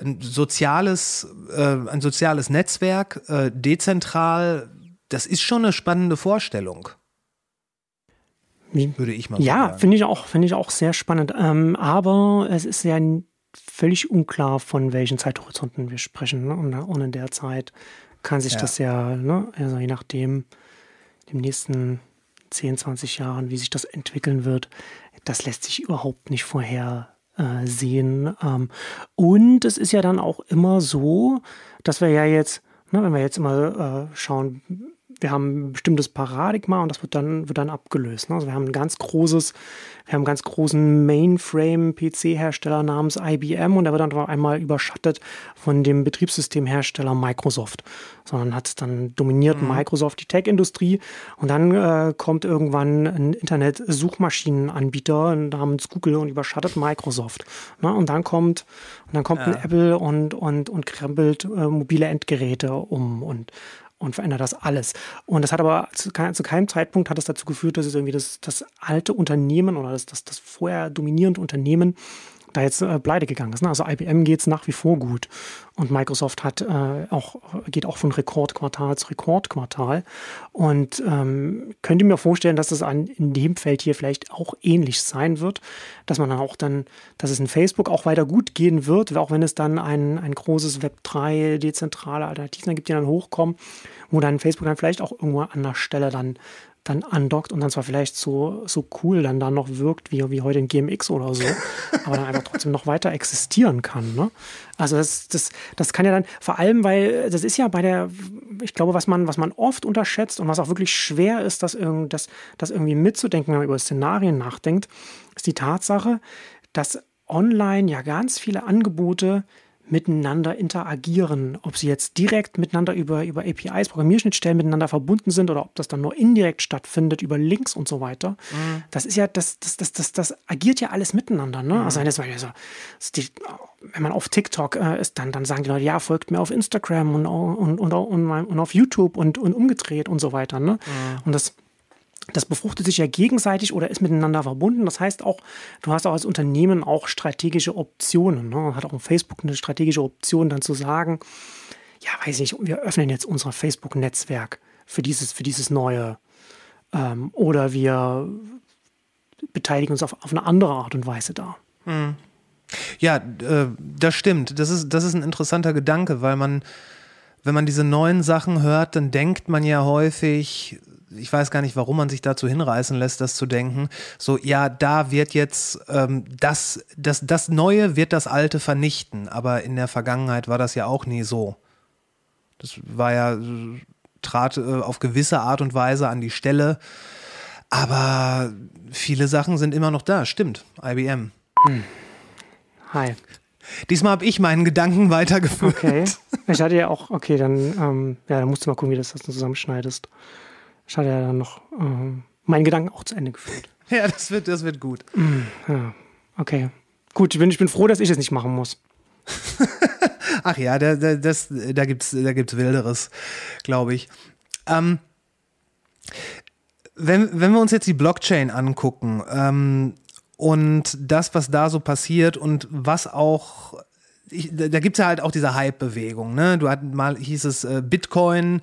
ein soziales, äh, ein soziales Netzwerk, äh, dezentral, das ist schon eine spannende Vorstellung. Würde ich mal ja, sagen. Ja, finde
ich, auch, ich auch sehr spannend. Ähm, aber es ist ja völlig unklar, von welchen Zeithorizonten wir sprechen. Ne? Und, in der Zeit kann sich ja. das ja, ne? also je nachdem, dem nächsten 10, 20 Jahren, wie sich das entwickeln wird, das lässt sich überhaupt nicht vorher äh, sehen. Ähm, und es ist ja dann auch immer so, dass wir ja jetzt, ne, wenn wir jetzt mal äh, schauen, wir haben ein bestimmtes Paradigma und das wird dann, wird dann abgelöst. Ne? Also wir haben ein ganz großes, wir haben einen ganz großen Mainframe-PC-Hersteller namens IBM und der wird dann auf einmal überschattet von dem Betriebssystemhersteller Microsoft. Sondern hat dann dominiert mhm. Microsoft die Tech-Industrie und dann äh, kommt irgendwann ein Internet-Suchmaschinenanbieter namens Google und überschattet Microsoft. Ne? Und dann kommt, und dann kommt ja. ein Apple und, und, und krempelt äh, mobile Endgeräte um und und verändert das alles. Und das hat aber zu, zu keinem Zeitpunkt hat es dazu geführt, dass es irgendwie das, das alte Unternehmen oder das, das, das vorher dominierende Unternehmen da jetzt äh, pleite gegangen ist. Ne? Also IBM geht es nach wie vor gut und Microsoft hat äh, auch, geht auch von Rekordquartal zu Rekordquartal. Und ähm, könnte mir vorstellen, dass das in dem Feld hier vielleicht auch ähnlich sein wird, dass man dann auch dann, dass es in Facebook auch weiter gut gehen wird, auch wenn es dann ein, ein großes Web3 dezentrale Alternativen gibt, die dann hochkommen, wo dann Facebook dann vielleicht auch irgendwo an der Stelle dann dann andockt und dann zwar vielleicht so, so cool dann da noch wirkt, wie, wie heute in GMX oder so, aber dann einfach trotzdem noch weiter existieren kann. Ne? Also das, das, das kann ja dann, vor allem, weil das ist ja bei der, ich glaube, was man, was man oft unterschätzt und was auch wirklich schwer ist, das, das, das irgendwie mitzudenken, wenn man über Szenarien nachdenkt, ist die Tatsache, dass online ja ganz viele Angebote miteinander interagieren, ob sie jetzt direkt miteinander über, über APIs, Programmierschnittstellen miteinander verbunden sind oder ob das dann nur indirekt stattfindet über Links und so weiter. Mhm. Das ist ja, das, das, das, das, das agiert ja alles miteinander. Ne? Also mhm. Also, das, also die, wenn man auf TikTok äh, ist, dann, dann sagen die Leute, ja, folgt mir auf Instagram und, und, und, und, und auf YouTube und, und umgedreht und so weiter. Ne? Mhm. Und das das befruchtet sich ja gegenseitig oder ist miteinander verbunden. Das heißt auch, du hast auch als Unternehmen auch strategische Optionen. Ne? Hat auch Facebook eine strategische Option, dann zu sagen, ja, weiß nicht, wir öffnen jetzt unser Facebook-Netzwerk für dieses, für dieses neue. Ähm, oder wir beteiligen uns auf, auf eine andere Art und Weise da.
Mhm. Ja, äh, das stimmt. Das ist, das ist ein interessanter Gedanke, weil man, wenn man diese neuen Sachen hört, dann denkt man ja häufig ich weiß gar nicht, warum man sich dazu hinreißen lässt, das zu denken. So, ja, da wird jetzt ähm, das, das, das Neue wird das Alte vernichten. Aber in der Vergangenheit war das ja auch nie so. Das war ja, trat äh, auf gewisse Art und Weise an die Stelle. Aber viele Sachen sind immer noch da, stimmt. IBM. Hm.
Hi. Diesmal habe ich meinen Gedanken weitergeführt. Okay. Ich hatte ja auch, okay, dann, ähm, ja, dann musst du mal gucken, wie du das, das zusammenschneidest. Das hat ja dann noch äh, meinen Gedanken auch zu Ende geführt.
Ja, das wird, das wird gut. Mm,
ja. Okay. Gut, ich bin, ich bin froh, dass ich es das nicht machen muss.
Ach ja, da, da, das, da gibt es da gibt's Wilderes, glaube ich. Ähm, wenn, wenn wir uns jetzt die Blockchain angucken ähm, und das, was da so passiert und was auch ich, da gibt es ja halt auch diese Hype-Bewegung. Ne? Du hattest mal hieß es äh, Bitcoin,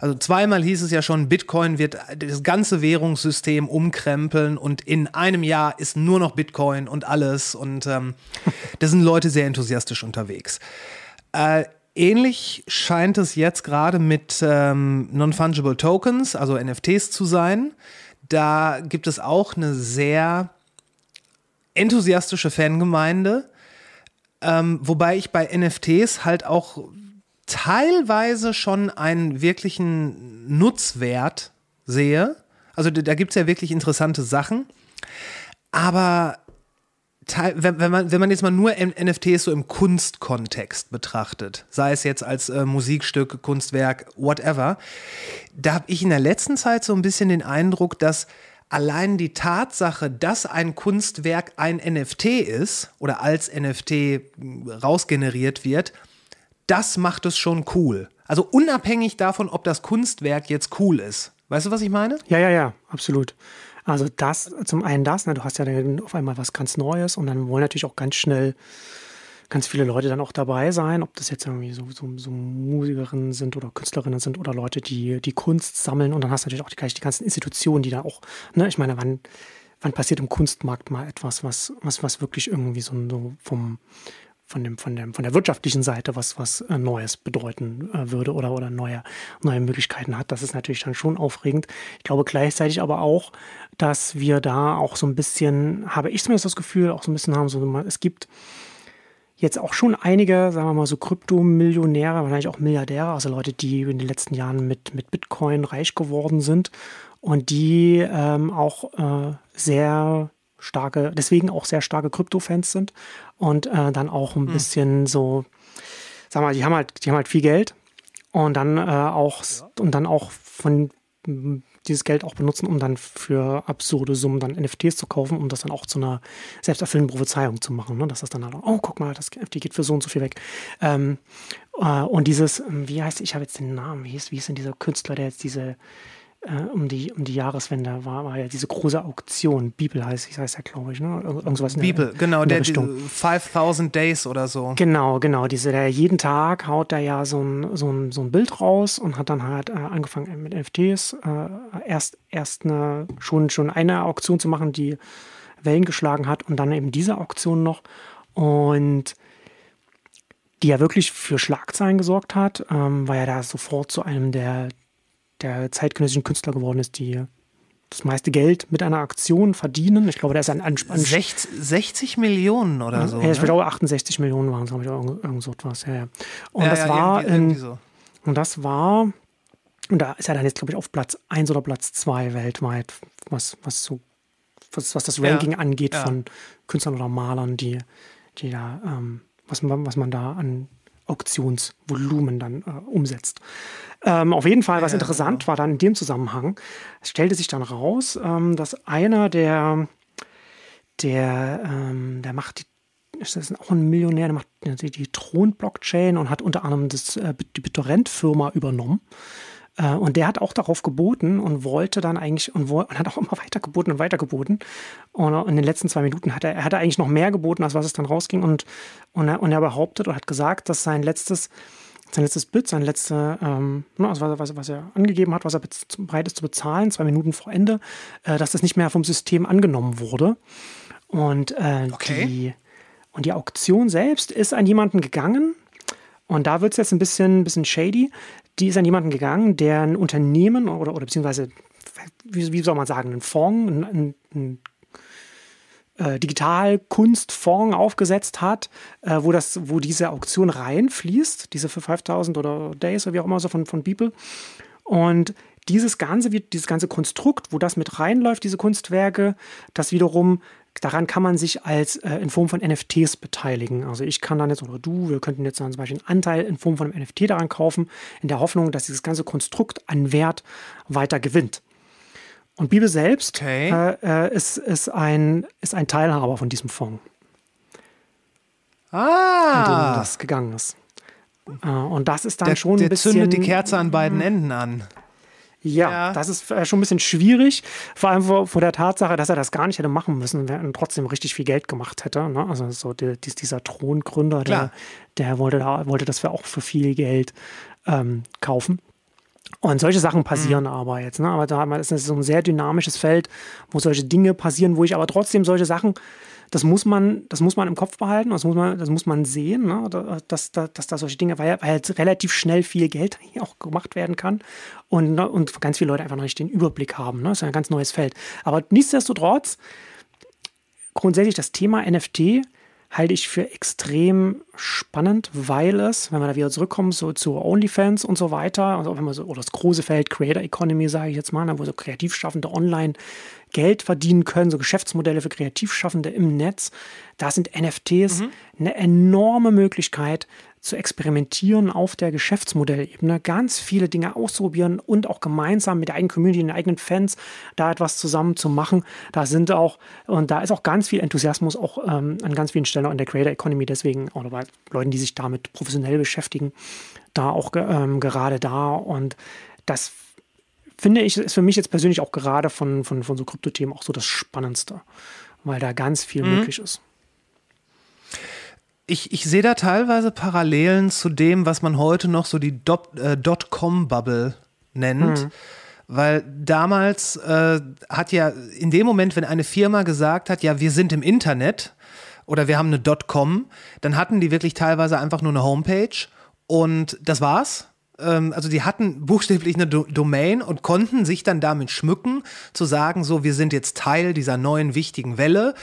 also zweimal hieß es ja schon, Bitcoin wird das ganze Währungssystem umkrempeln und in einem Jahr ist nur noch Bitcoin und alles. Und ähm, da sind Leute sehr enthusiastisch unterwegs. Äh, ähnlich scheint es jetzt gerade mit ähm, Non-Fungible Tokens, also NFTs zu sein. Da gibt es auch eine sehr enthusiastische Fangemeinde. Ähm, wobei ich bei NFTs halt auch teilweise schon einen wirklichen Nutzwert sehe. Also da gibt es ja wirklich interessante Sachen. Aber wenn man, wenn man jetzt mal nur NFTs so im Kunstkontext betrachtet, sei es jetzt als äh, Musikstück, Kunstwerk, whatever, da habe ich in der letzten Zeit so ein bisschen den Eindruck, dass allein die Tatsache, dass ein Kunstwerk ein NFT ist oder als NFT rausgeneriert wird, das macht es schon cool. Also
unabhängig davon, ob das Kunstwerk jetzt cool ist. Weißt du, was ich meine? Ja, ja, ja, absolut. Also das, zum einen das, ne, du hast ja dann auf einmal was ganz Neues und dann wollen natürlich auch ganz schnell ganz viele Leute dann auch dabei sein, ob das jetzt irgendwie so, so, so Musikerinnen sind oder Künstlerinnen sind oder Leute, die die Kunst sammeln und dann hast du natürlich auch gleich die ganzen Institutionen, die da auch, ne, ich meine, wann, wann passiert im Kunstmarkt mal etwas, was, was, was wirklich irgendwie so, so vom, von dem, von dem, von der wirtschaftlichen Seite was, was äh, Neues bedeuten äh, würde oder, oder neue, neue Möglichkeiten hat. Das ist natürlich dann schon aufregend. Ich glaube gleichzeitig aber auch, dass wir da auch so ein bisschen, habe ich zumindest das Gefühl, auch so ein bisschen haben, so, es gibt jetzt auch schon einige, sagen wir mal so Kryptomillionäre, wahrscheinlich auch Milliardäre, also Leute, die in den letzten Jahren mit, mit Bitcoin reich geworden sind und die ähm, auch äh, sehr starke, deswegen auch sehr starke Krypto-Fans sind und äh, dann auch ein mhm. bisschen so, sag mal, die haben halt, die haben halt viel Geld und dann äh, auch ja. und dann auch von hm, dieses Geld auch benutzen, um dann für absurde Summen dann NFTs zu kaufen, um das dann auch zu einer selbsterfüllenden Prophezeiung zu machen. Ne? Dass das dann halt, oh, guck mal, das NFT geht für so und so viel weg. Ähm, äh, und dieses, hm, wie heißt, ich habe jetzt den Namen, wie hieß, wie hieß denn dieser Künstler, der jetzt diese, äh, um, die, um die Jahreswende war, war ja diese große Auktion. Bibel heißt, ich heißt ja, glaube ich, ne? irgendwas Bibel, der, genau, der, der
5000 Days oder so.
Genau, genau. Diese, der jeden Tag haut er ja so ein, so, ein, so ein Bild raus und hat dann halt äh, angefangen mit NFTs. Äh, erst erst eine, schon, schon eine Auktion zu machen, die Wellen geschlagen hat und dann eben diese Auktion noch. Und die ja wirklich für Schlagzeilen gesorgt hat, ähm, weil er da sofort zu einem der der zeitgenössischen Künstler geworden ist, die das meiste Geld mit einer Aktion verdienen. Ich glaube, der ist ein Anspann. 60, 60, Millionen oder so. Ja, ich ne? glaube, 68 Millionen waren es, glaube ich, irgend, irgend so etwas. Ja, ja. Und ja, das ja, war irgendwie, in, irgendwie so. Und das war, und da ist er dann jetzt, glaube ich, auf Platz 1 oder Platz 2 weltweit, was, was so, was, was das Ranking angeht von Künstlern oder Malern, die, die da, ähm, was, was man da an Auktionsvolumen dann äh, umsetzt. Ähm, auf jeden Fall, was ja, interessant genau. war dann in dem Zusammenhang, es stellte sich dann raus, ähm, dass einer der, der, ähm, der macht die das ist auch ein Millionär, der macht die, die Thron-Blockchain und hat unter anderem das, äh, die BitTorrent-Firma übernommen. Äh, und der hat auch darauf geboten und wollte dann eigentlich und, wo, und hat auch immer weiter geboten und weiter geboten. Und in den letzten zwei Minuten hat er, hat er eigentlich noch mehr geboten, als was es dann rausging. Und, und, er, und er behauptet und hat gesagt, dass sein letztes sein letztes Bit, sein letzte, ähm, ne, also was, was, was, er angegeben hat, was er bereit ist zu bezahlen, zwei Minuten vor Ende, äh, dass das nicht mehr vom System angenommen wurde. Und, äh, okay. die, und die Auktion selbst ist an jemanden gegangen. Und da wird es jetzt ein bisschen, bisschen shady die ist an jemanden gegangen, der ein Unternehmen oder, oder beziehungsweise, wie, wie soll man sagen, einen Fonds, einen, ein, ein äh, digital aufgesetzt hat, äh, wo, das, wo diese Auktion reinfließt, diese für 5000 oder Days oder wie auch immer so von, von People. Und dieses ganze, dieses ganze Konstrukt, wo das mit reinläuft, diese Kunstwerke, das wiederum daran kann man sich als äh, in Form von NFTs beteiligen. Also ich kann dann jetzt oder du, wir könnten jetzt dann zum Beispiel einen Anteil in Form von einem NFT daran kaufen, in der Hoffnung, dass dieses ganze Konstrukt an Wert weiter gewinnt. Und Bibel selbst okay. äh, äh ist, ist, ein, ist ein Teilhaber von diesem Fonds.
Ah! An dem das
gegangen ist. Äh, und das ist dann der, schon ein der bisschen. Der zündet die Kerze an beiden mhm. Enden an. Ja, ja, das ist äh, schon ein bisschen schwierig, vor allem vor, vor, der Tatsache, dass er das gar nicht hätte machen müssen und trotzdem richtig viel Geld gemacht hätte. Ne? Also so die, dieser Throngründer, der, der wollte, wollte das für auch für viel Geld ähm, kaufen. Und solche Sachen passieren mhm. aber jetzt. Ne? Aber da ist es so ein sehr dynamisches Feld, wo solche Dinge passieren, wo ich aber trotzdem solche Sachen das muss man, das muss man im Kopf behalten, das muss man, das muss man sehen, ne? dass, dass, dass da solche Dinge, weil, weil halt relativ schnell viel Geld auch gemacht werden kann und, ne, und ganz viele Leute einfach noch nicht den Überblick haben. Ne? Das ist ein ganz neues Feld. Aber nichtsdestotrotz, grundsätzlich das Thema NFT halte ich für extrem spannend, weil es, wenn wir da wieder zurückkommen, so zu OnlyFans und so weiter, also wenn man so, oder das große Feld Creator Economy, sage ich jetzt mal, ne, wo so Kreativschaffende online Geld verdienen können, so Geschäftsmodelle für Kreativschaffende im Netz. Da sind NFTs mhm. eine enorme Möglichkeit zu experimentieren auf der Geschäftsmodellebene, ganz viele Dinge auszuprobieren und auch gemeinsam mit der eigenen Community, den eigenen Fans da etwas zusammen zu machen. Da sind auch, und da ist auch ganz viel Enthusiasmus auch ähm, an ganz vielen Stellen auch in der Creator Economy, deswegen auch bei Leuten, die sich damit professionell beschäftigen, da auch ähm, gerade da und das finde ich, ist für mich jetzt persönlich auch gerade von, von, von so Kryptothemen auch so das Spannendste, weil da ganz viel mhm. möglich ist.
Ich, ich sehe da teilweise Parallelen zu dem, was man heute noch so die Dot, äh, Dotcom-Bubble nennt. Mhm. Weil damals äh, hat ja in dem Moment, wenn eine Firma gesagt hat, ja, wir sind im Internet oder wir haben eine Dotcom, dann hatten die wirklich teilweise einfach nur eine Homepage und das war's. Ähm, also die hatten buchstäblich eine Do Domain und konnten sich dann damit schmücken, zu sagen, so, wir sind jetzt Teil dieser neuen wichtigen Welle.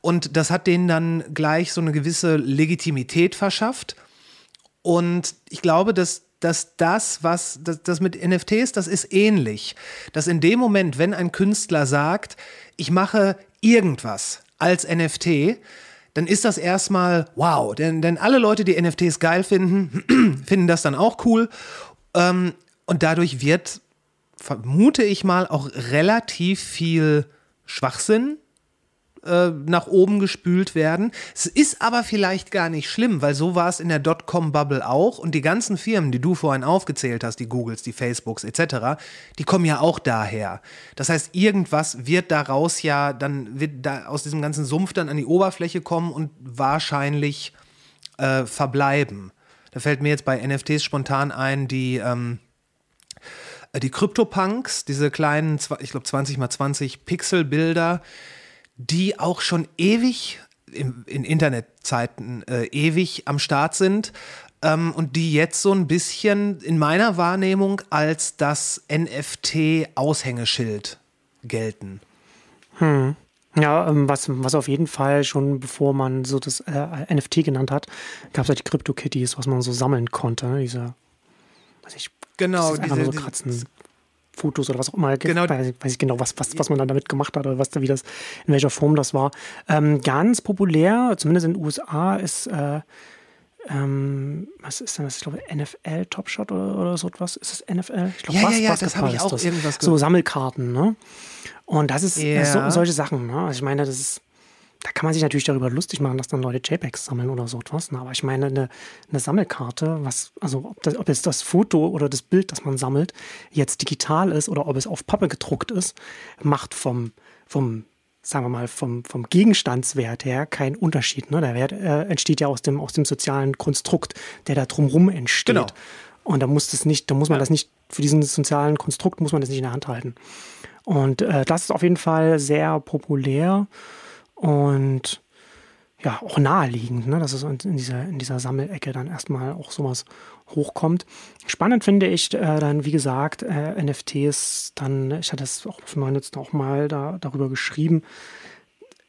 Und das hat denen dann gleich so eine gewisse Legitimität verschafft. Und ich glaube, dass, dass das, was das, das mit NFTs, das ist ähnlich. Dass in dem Moment, wenn ein Künstler sagt, ich mache irgendwas als NFT, dann ist das erstmal wow. Denn, denn alle Leute, die NFTs geil finden, finden das dann auch cool. Ähm, und dadurch wird, vermute ich mal, auch relativ viel Schwachsinn äh, nach oben gespült werden. Es ist aber vielleicht gar nicht schlimm, weil so war es in der Dotcom-Bubble auch. Und die ganzen Firmen, die du vorhin aufgezählt hast, die Googles, die Facebooks etc., die kommen ja auch daher. Das heißt, irgendwas wird daraus ja dann, wird da aus diesem ganzen Sumpf dann an die Oberfläche kommen und wahrscheinlich äh, verbleiben. Da fällt mir jetzt bei NFTs spontan ein, die. Ähm, die CryptoPunks, diese kleinen, ich glaube 20 mal 20 Pixel-Bilder, Pixelbilder, die auch schon ewig im, in Internetzeiten äh, ewig am Start sind ähm, und die jetzt so ein bisschen in meiner Wahrnehmung als das NFT-Aushängeschild gelten.
Hm. Ja, ähm, was, was auf jeden Fall schon bevor man so das äh, NFT genannt hat, gab es halt die Crypto-Kitties, was man so sammeln konnte. Ne? Diese, weiß ich, genau, diese, so diese, Fotos oder was auch immer. Genau. Weiß, weiß ich genau, was, was, was man dann damit gemacht hat oder was, wie das, in welcher Form das war. Ähm, ganz populär, zumindest in den USA, ist, äh, ähm, was ist denn das? Ich glaube, NFL Top Shot oder, oder so etwas. Ist das NFL? Ich glaube, ja, ja, ja, das habe ich auch irgendwas gehört. So Sammelkarten, ne? Und das ist yeah. so, solche Sachen. Ne? Also ich meine, das ist da kann man sich natürlich darüber lustig machen, dass dann Leute JPEGs sammeln oder so etwas. Ne? aber ich meine, eine, eine Sammelkarte, was, also ob, das, ob jetzt das Foto oder das Bild, das man sammelt, jetzt digital ist oder ob es auf Pappe gedruckt ist, macht vom, vom sagen wir mal, vom, vom Gegenstandswert her keinen Unterschied. Ne? Der Wert äh, entsteht ja aus dem, aus dem sozialen Konstrukt, der da drumherum entsteht. Genau. Und da muss das nicht, da muss man ja. das nicht, für diesen sozialen Konstrukt muss man das nicht in der Hand halten. Und äh, das ist auf jeden Fall sehr populär. Und ja, auch naheliegend, ne, dass es in dieser, in dieser Sammelecke dann erstmal auch sowas hochkommt. Spannend finde ich äh, dann, wie gesagt, äh, NFTs, dann, ich hatte es auch für meinen Nutzen auch mal da, darüber geschrieben,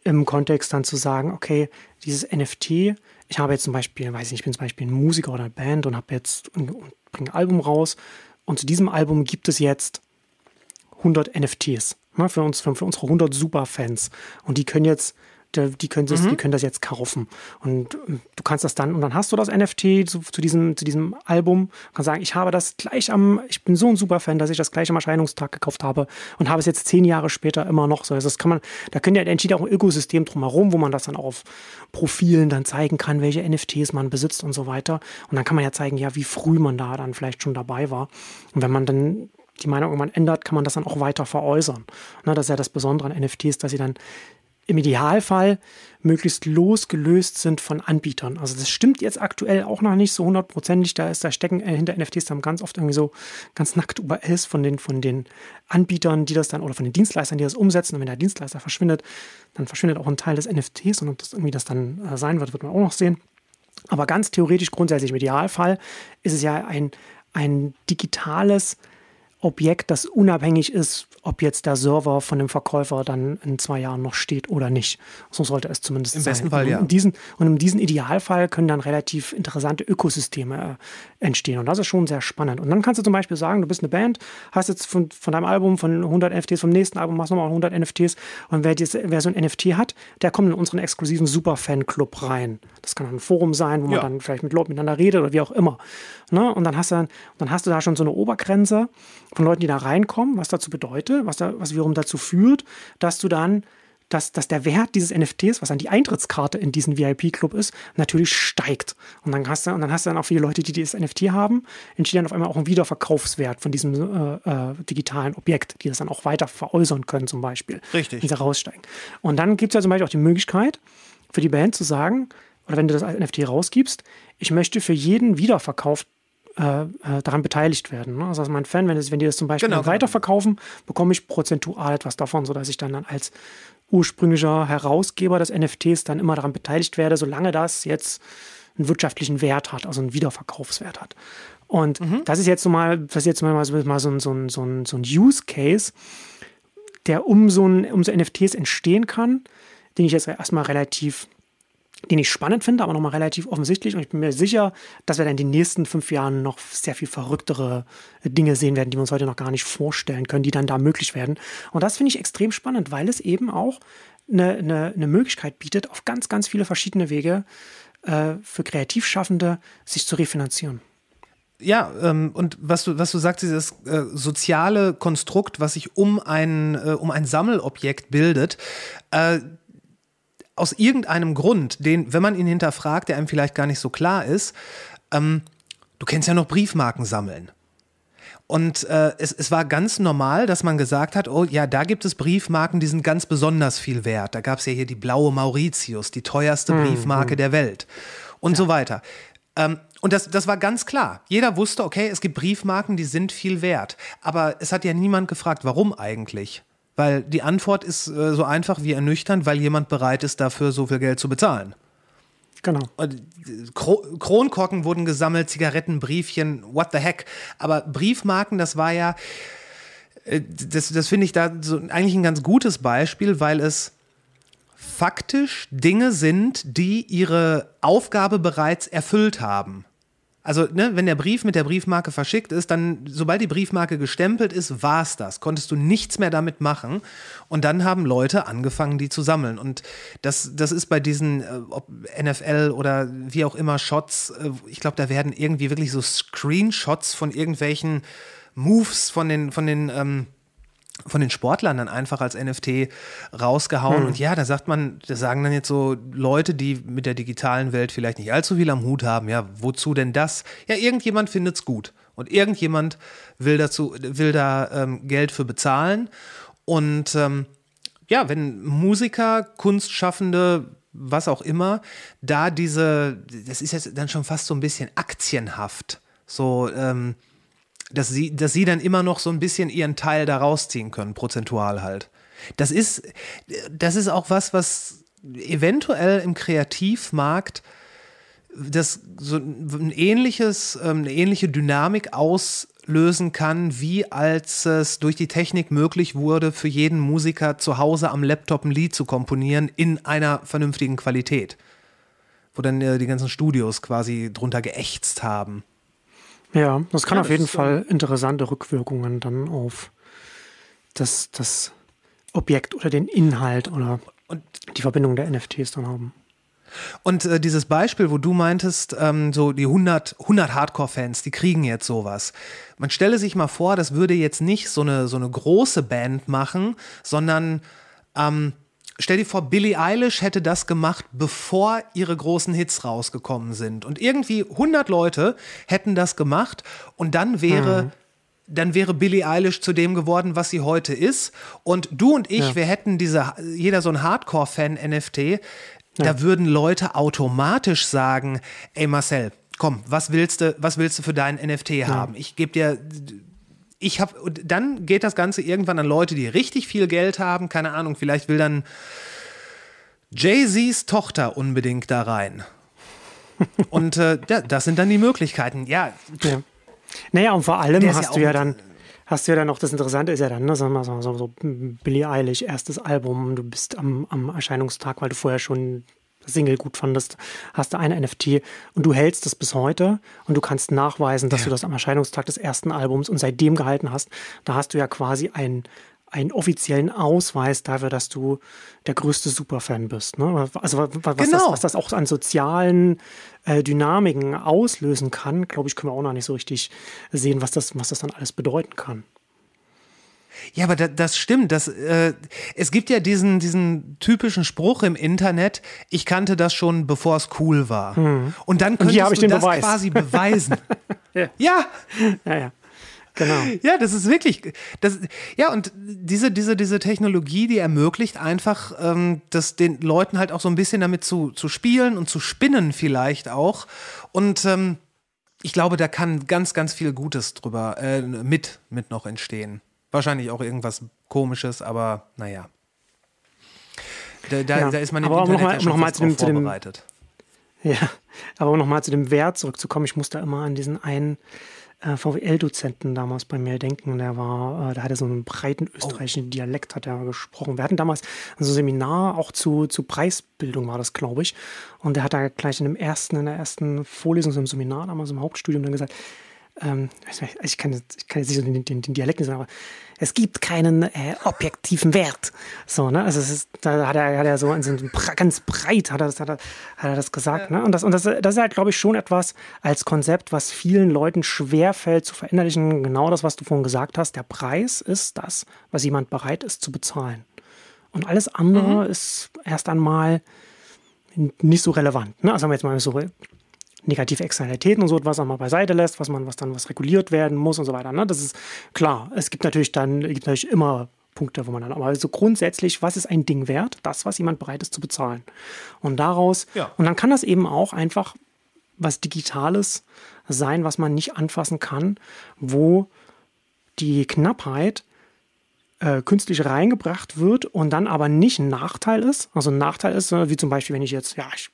im Kontext dann zu sagen, okay, dieses NFT, ich habe jetzt zum Beispiel, weiß ich nicht, ich bin zum Beispiel ein Musiker oder eine Band und habe jetzt und, und bringe ein Album raus und zu diesem Album gibt es jetzt 100 NFTs ne, für uns, für, für unsere 100 Superfans. Und die können jetzt die können, das, mhm. die können das jetzt kaufen. Und äh, du kannst das dann, und dann hast du das NFT zu, zu diesem, zu diesem Album, kannst sagen, ich habe das gleich am, ich bin so ein Superfan, dass ich das gleich am Erscheinungstag gekauft habe und habe es jetzt zehn Jahre später immer noch so. Also das kann man, da können ja entschieden auch ein Ökosystem drumherum, wo man das dann auf Profilen dann zeigen kann, welche NFTs man besitzt und so weiter. Und dann kann man ja zeigen, ja, wie früh man da dann vielleicht schon dabei war. Und wenn man dann die Meinung irgendwann ändert, kann man das dann auch weiter veräußern. Ne, das ist ja das Besondere an NFTs, dass sie dann im Idealfall möglichst losgelöst sind von Anbietern. Also das stimmt jetzt aktuell auch noch nicht so hundertprozentig. Da ist da stecken äh, hinter NFTs dann ganz oft irgendwie so ganz nackt URLs von den von den Anbietern, die das dann oder von den Dienstleistern, die das umsetzen. Und wenn der Dienstleister verschwindet, dann verschwindet auch ein Teil des NFTs. Und ob das irgendwie das dann äh, sein wird, wird man auch noch sehen. Aber ganz theoretisch grundsätzlich im Idealfall ist es ja ein ein digitales Objekt, das unabhängig ist ob jetzt der Server von dem Verkäufer dann in zwei Jahren noch steht oder nicht. So sollte es zumindest Im sein. Im besten Fall, und ja. In diesen, und in diesem Idealfall können dann relativ interessante Ökosysteme äh, entstehen. Und das ist schon sehr spannend. Und dann kannst du zum Beispiel sagen, du bist eine Band, hast jetzt von, von deinem Album von 100 NFTs, vom nächsten Album machst du nochmal 100 NFTs. Und wer, dies, wer so ein NFT hat, der kommt in unseren exklusiven Superfan-Club rein. Das kann ein Forum sein, wo man ja. dann vielleicht mit Leuten miteinander redet oder wie auch immer. Ne? Und dann hast, du, dann hast du da schon so eine Obergrenze von Leuten, die da reinkommen, was dazu bedeutet, Produkte, was, da, was wiederum dazu führt, dass du dann dass, dass der Wert dieses NFTs, was dann die Eintrittskarte in diesen VIP-Club ist, natürlich steigt. Und dann hast du, und dann hast du dann auch viele Leute, die dieses NFT haben, entsteht dann auf einmal auch ein Wiederverkaufswert von diesem äh, äh, digitalen Objekt, die das dann auch weiter veräußern können, zum Beispiel. Richtig. Wenn sie raussteigen. Und dann gibt es ja zum Beispiel auch die Möglichkeit für die Band zu sagen, oder wenn du das als NFT rausgibst, ich möchte für jeden Wiederverkauf äh, äh, daran beteiligt werden. Ne? Also, also mein Fan, wenn, das, wenn die das zum Beispiel genau, genau. weiterverkaufen, genau. bekomme ich prozentual etwas davon, sodass ich dann, dann als ursprünglicher Herausgeber des NFTs dann immer daran beteiligt werde, solange das jetzt einen wirtschaftlichen Wert hat, also einen Wiederverkaufswert hat. Und mhm. das ist jetzt so mal, das ist jetzt mal, so, mal so, so, so, so ein Use Case, der um so, ein, um so NFTs entstehen kann, den ich jetzt erstmal relativ den ich spannend finde, aber nochmal relativ offensichtlich. Und ich bin mir sicher, dass wir dann in den nächsten fünf Jahren noch sehr viel verrücktere Dinge sehen werden, die wir uns heute noch gar nicht vorstellen können, die dann da möglich werden. Und das finde ich extrem spannend, weil es eben auch eine, eine, eine Möglichkeit bietet, auf ganz, ganz viele verschiedene Wege äh, für Kreativschaffende sich zu refinanzieren.
Ja, ähm, und was du, was du sagst, dieses äh, soziale Konstrukt, was sich um ein, äh, um ein Sammelobjekt bildet, äh, aus irgendeinem Grund, den, wenn man ihn hinterfragt, der einem vielleicht gar nicht so klar ist, ähm, du kennst ja noch Briefmarken sammeln. Und äh, es, es war ganz normal, dass man gesagt hat, oh ja, da gibt es Briefmarken, die sind ganz besonders viel wert. Da gab es ja hier die blaue Mauritius, die teuerste mhm. Briefmarke der Welt und ja. so weiter. Ähm, und das, das war ganz klar. Jeder wusste, okay, es gibt Briefmarken, die sind viel wert. Aber es hat ja niemand gefragt, warum eigentlich. Weil die Antwort ist äh, so einfach wie ernüchternd, weil jemand bereit ist, dafür so viel Geld zu bezahlen. Genau. Äh, Kronkorken wurden gesammelt, Zigaretten, Briefchen, what the heck. Aber Briefmarken, das war ja, äh, das, das finde ich da so eigentlich ein ganz gutes Beispiel, weil es faktisch Dinge sind, die ihre Aufgabe bereits erfüllt haben. Also, ne, wenn der Brief mit der Briefmarke verschickt ist, dann, sobald die Briefmarke gestempelt ist, war es das. Konntest du nichts mehr damit machen. Und dann haben Leute angefangen, die zu sammeln. Und das, das ist bei diesen, äh, ob NFL oder wie auch immer, Shots, äh, ich glaube, da werden irgendwie wirklich so Screenshots von irgendwelchen Moves von den, von den, ähm, von den Sportlern dann einfach als NFT rausgehauen. Hm. Und ja, da sagt man, da sagen dann jetzt so Leute, die mit der digitalen Welt vielleicht nicht allzu viel am Hut haben, ja, wozu denn das? Ja, irgendjemand findet es gut. Und irgendjemand will dazu, will da ähm, Geld für bezahlen. Und ähm, ja, wenn Musiker, Kunstschaffende, was auch immer, da diese, das ist jetzt dann schon fast so ein bisschen aktienhaft. So, ähm, dass sie, dass sie dann immer noch so ein bisschen ihren Teil da rausziehen können, prozentual halt. Das ist, das ist auch was, was eventuell im Kreativmarkt das so ein ähnliches, ähm, eine ähnliche Dynamik auslösen kann, wie als es durch die Technik möglich wurde, für jeden Musiker zu Hause am Laptop ein Lied zu komponieren in einer vernünftigen Qualität. Wo dann äh, die ganzen Studios quasi drunter geächtzt haben.
Ja, das kann ja, auf jeden äh, Fall interessante Rückwirkungen dann auf das, das Objekt oder den Inhalt oder und die Verbindung der NFTs dann haben. Und äh, dieses Beispiel, wo
du meintest, ähm, so die 100, 100 Hardcore-Fans, die kriegen jetzt sowas. Man stelle sich mal vor, das würde jetzt nicht so eine, so eine große Band machen, sondern ähm, Stell dir vor, Billie Eilish hätte das gemacht, bevor ihre großen Hits rausgekommen sind. Und irgendwie 100 Leute hätten das gemacht und dann wäre hm dann wäre Billie Eilish zu dem geworden, was sie heute ist. Und du und ich, ja. wir hätten diese, jeder so ein Hardcore-Fan-NFT, ja. da würden Leute automatisch sagen, ey Marcel, komm, was willst du, was willst du für deinen NFT ja. haben? Ich gebe dir ich habe, dann geht das Ganze irgendwann an Leute, die richtig viel Geld haben. Keine Ahnung, vielleicht will dann Jay-Z's Tochter unbedingt da rein.
Und äh, das sind dann die Möglichkeiten. Ja. ja. Naja, und vor allem hast ja du ja dann hast du ja dann noch das Interessante ist ja dann, ne, sagen wir mal so, so Billie Eilish, erstes Album, du bist am, am Erscheinungstag, weil du vorher schon Single gut fandest, hast du eine NFT und du hältst es bis heute und du kannst nachweisen, dass ja. du das am Erscheinungstag des ersten Albums und seitdem gehalten hast. Da hast du ja quasi einen, einen offiziellen Ausweis dafür, dass du der größte Superfan bist. Ne? Also was, genau. das, was, das, auch an sozialen äh, Dynamiken auslösen kann, glaube ich, können wir auch noch nicht so richtig sehen, was das, was das dann alles bedeuten kann. Ja, aber da, das stimmt. Das, äh, es gibt ja diesen,
diesen typischen Spruch im Internet, ich kannte das schon, bevor es cool war. Hm. Und dann könntest Und du das Beweis. quasi beweisen. ja. ja. ja, ja. Genau. Ja, das ist wirklich. Das, ja, und diese, diese, diese Technologie, die ermöglicht einfach, ähm, das den Leuten halt auch so ein bisschen damit zu, zu spielen und zu spinnen, vielleicht auch. Und ähm, ich glaube, da kann ganz, ganz viel Gutes drüber äh, mit, mit noch entstehen. Wahrscheinlich auch irgendwas Komisches, aber naja. Da, da, ja. da ist man im aber Internet noch mal, ja schon noch mal zu vorbereitet.
dem, ja, aber um nochmal zu dem Wert zurückzukommen, ich muss da immer an diesen einen äh, VWL-Dozenten damals bei mir denken. Der war, äh, der hatte so einen breiten oh. österreichischen oh. Dialekt, hat er gesprochen. Wir hatten damals so ein Seminar auch zu, zu Preisbildung war das, glaube ich. Und der hat da gleich in dem ersten, in der ersten Vorlesung, so im Seminar damals im Hauptstudium dann gesagt, ähm, ich, kann, ich kann jetzt nicht so den, den, den Dialekt sagen, aber es gibt keinen äh, objektiven Wert. So, ne? Also ist, da hat er, hat er so ganz breit hat er, das, hat er, hat er das gesagt. Ja. Ne? Und, das, und das, das ist halt, glaube ich, schon etwas als Konzept, was vielen Leuten schwerfällt zu verinnerlichen. Genau das, was du vorhin gesagt hast. Der Preis ist das, was jemand bereit ist zu bezahlen. Und alles andere mhm. ist erst einmal nicht so relevant. Ne? Also haben wir jetzt mal so negative Externalitäten und so etwas auch mal beiseite lässt, was man, was dann was reguliert werden muss und so weiter. Ne? Das ist klar. Es gibt natürlich dann, gibt natürlich immer Punkte, wo man dann, aber so also grundsätzlich, was ist ein Ding wert? Das, was jemand bereit ist zu bezahlen. Und daraus, ja. und dann kann das eben auch einfach was Digitales sein, was man nicht anfassen kann, wo die Knappheit äh, künstlich reingebracht wird und dann aber nicht ein Nachteil ist. Also ein Nachteil ist, ne, wie zum Beispiel, wenn ich jetzt, ja, ich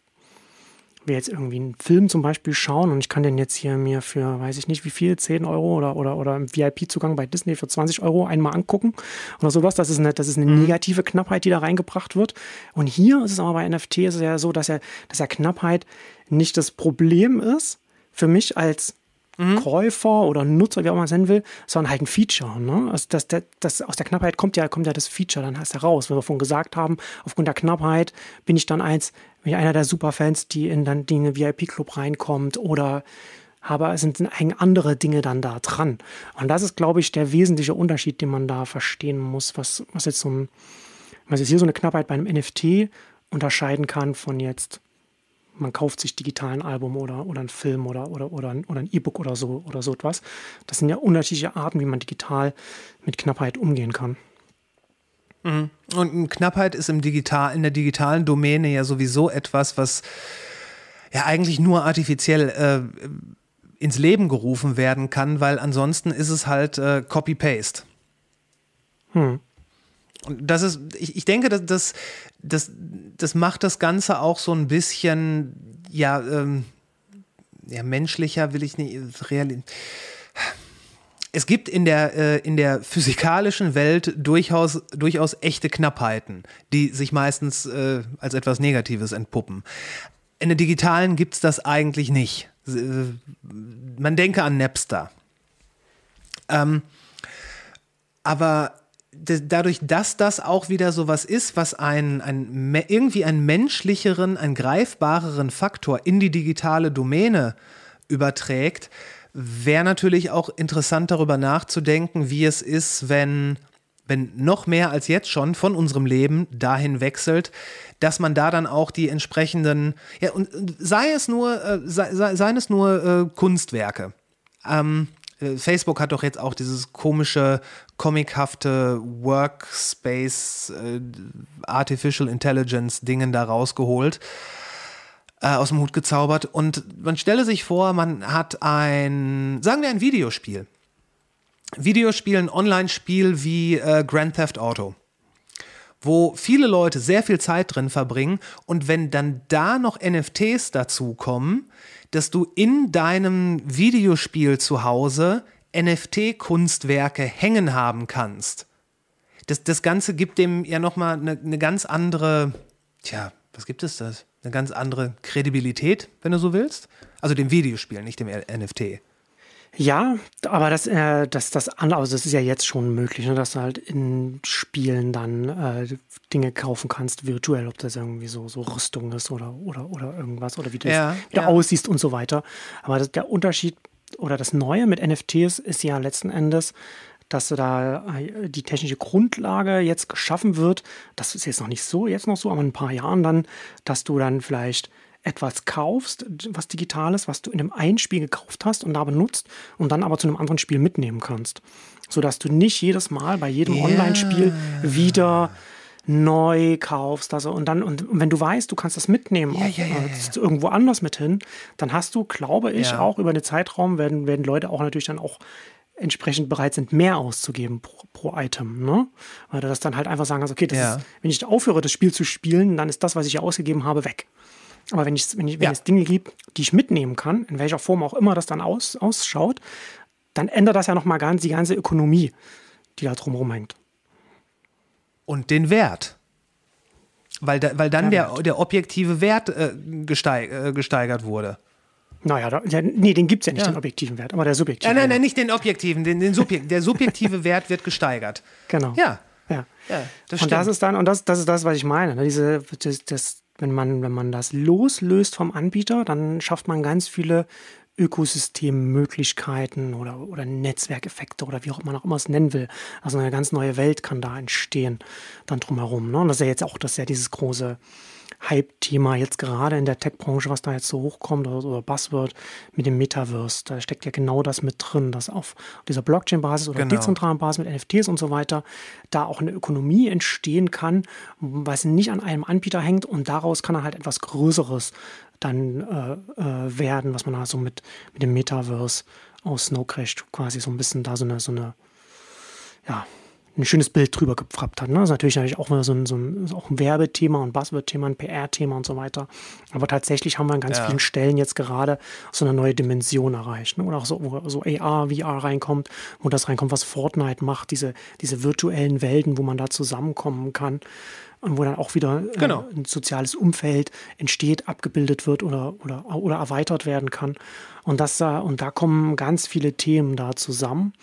wir jetzt irgendwie einen Film zum Beispiel schauen und ich kann den jetzt hier mir für, weiß ich nicht wie viel, 10 Euro oder, oder, oder im VIP-Zugang bei Disney für 20 Euro einmal angucken oder sowas. Das ist eine, das ist eine mhm. negative Knappheit, die da reingebracht wird. Und hier ist es aber bei NFT ist es ja so, dass ja, dass ja Knappheit nicht das Problem ist für mich als mhm. Käufer oder Nutzer, wie auch immer man es nennen will, sondern halt ein Feature. Ne? Also das, das, das, aus der Knappheit kommt ja, kommt ja das Feature dann erst heraus. Wenn wir vorhin gesagt haben, aufgrund der Knappheit bin ich dann eins, bin ich einer der Superfans, die in, dann, die in den VIP-Club reinkommt oder aber es sind, sind eigentlich andere Dinge dann da dran. Und das ist, glaube ich, der wesentliche Unterschied, den man da verstehen muss, was, was jetzt so ein, was jetzt hier so eine Knappheit bei einem NFT unterscheiden kann von jetzt man kauft sich digital ein Album oder, oder einen Film oder, oder, oder ein oder E-Book oder so oder so etwas. Das sind ja unterschiedliche Arten, wie man digital mit Knappheit umgehen kann. Mhm. Und Knappheit
ist im digital, in der digitalen Domäne ja sowieso etwas, was ja eigentlich nur artifiziell äh, ins Leben gerufen werden kann, weil ansonsten ist es halt äh, Copy-Paste. Hm. Und das ist, ich, ich denke, dass, das, das, das macht das Ganze auch so ein bisschen, ja, ähm, ja menschlicher will ich nicht, real. Es gibt in der, äh, in der physikalischen Welt durchaus, durchaus echte Knappheiten, die sich meistens äh, als etwas Negatives entpuppen. In der digitalen gibt es das eigentlich nicht. Äh, man denke an Napster. Ähm, aber dadurch, dass das auch wieder so was ist, was einen, einen, irgendwie einen menschlicheren, einen greifbareren Faktor in die digitale Domäne überträgt, wäre natürlich auch interessant darüber nachzudenken, wie es ist, wenn wenn noch mehr als jetzt schon von unserem Leben dahin wechselt, dass man da dann auch die entsprechenden, ja, und sei es nur, äh, sei, seien es nur äh, Kunstwerke. Ähm, äh, Facebook hat doch jetzt auch dieses komische comichafte Workspace, äh, Artificial Intelligence Dingen da rausgeholt, äh, aus dem Hut gezaubert. Und man stelle sich vor, man hat ein, sagen wir ein Videospiel. Videospiel, ein Online-Spiel wie äh, Grand Theft Auto wo viele Leute sehr viel Zeit drin verbringen und wenn dann da noch NFTs dazukommen, dass du in deinem Videospiel zu Hause NFT-Kunstwerke hängen haben kannst, das, das Ganze gibt dem ja nochmal eine, eine ganz andere, tja, was gibt es das? Eine ganz andere Kredibilität, wenn du so willst.
Also dem Videospiel, nicht dem NFT. Ja, aber das, äh, das, das, also das ist ja jetzt schon möglich, ne, dass du halt in Spielen dann äh, Dinge kaufen kannst, virtuell, ob das irgendwie so, so Rüstung ist oder, oder, oder irgendwas oder wie du ja, ja. aussiehst und so weiter. Aber das, der Unterschied oder das Neue mit NFTs ist ja letzten Endes, dass da äh, die technische Grundlage jetzt geschaffen wird. Das ist jetzt noch nicht so, jetzt noch so, aber in ein paar Jahren dann, dass du dann vielleicht etwas kaufst, was Digitales, was du in einem einen Spiel gekauft hast und da benutzt und dann aber zu einem anderen Spiel mitnehmen kannst. Sodass du nicht jedes Mal bei jedem yeah. Online-Spiel wieder neu kaufst. Also, und dann, und wenn du weißt, du kannst das mitnehmen, ja, auch, ja, ja, äh, irgendwo anders mit hin, dann hast du, glaube ich, auch über den Zeitraum werden, werden Leute auch natürlich dann auch entsprechend bereit sind, mehr auszugeben pro, pro Item. Ne? Weil du das dann halt einfach sagen kannst, okay, ist, wenn ich aufhöre, das Spiel zu spielen, dann ist das, was ich hier ausgegeben habe, weg. Aber wenn, wenn, ich, wenn es Dinge gibt, die ich mitnehmen kann, in welcher Form auch immer das dann aus, ausschaut, dann ändert das ja nochmal ganz, die ganze Ökonomie, die da drumherum hängt und den Wert.
Weil, da, weil dann der, der, objektive Wert äh, gesteig, äh, gesteigert wurde.
Naja, da, der, nee, den gibt es ja nicht, ja. den objektiven Wert, aber der subjektive. Ja, nein, nein, nicht den objektiven, den, den Subjek der subjektive Wert wird gesteigert. Genau. Ja. Ja. ja das und das ist dann, und das, das ist das, was ich meine. Ne? Diese, das, das, wenn, man, wenn man das loslöst vom Anbieter, dann schafft man ganz viele Ökosystemmöglichkeiten oder, oder Netzwerkeffekte oder wie auch man auch immer es nennen will. Also eine ganz neue Welt kann da entstehen, dann drumherum. Ne? Und das ist ja jetzt auch, das ist ja dieses große Hype-Thema jetzt gerade in der Tech-Branche, was da jetzt so hochkommt oder, oder Buzzword mit dem Metaverse. Da steckt ja genau das mit drin, dass auf dieser Blockchain-Basis oder genau. dezentralen Basis mit NFTs und so weiter da auch eine Ökonomie entstehen kann, was nicht an einem Anbieter hängt und daraus kann er halt etwas Größeres dann äh, äh, werden, was man also mit, mit dem Metaverse aus Snow Crash quasi so ein bisschen da so eine, so eine, ja, ein schönes Bild drüber gefrappt hat. Ne? Das ist natürlich, natürlich auch so ein, so ein, auch ein Werbethema und Buzzword-Thema, ein PR-Thema und so weiter. Aber tatsächlich haben wir an ganz ja. vielen Stellen jetzt gerade so eine neue Dimension erreicht. Ne? Oder auch so, wo so AR, VR reinkommt, wo das reinkommt, was Fortnite macht, diese, diese virtuellen Welten, wo man da zusammenkommen kann und wo dann auch wieder äh, genau. ein soziales Umfeld entsteht, abgebildet wird oder, oder, oder erweitert werden kann. Und, das, äh, und da kommen ganz viele Themen da zusammen.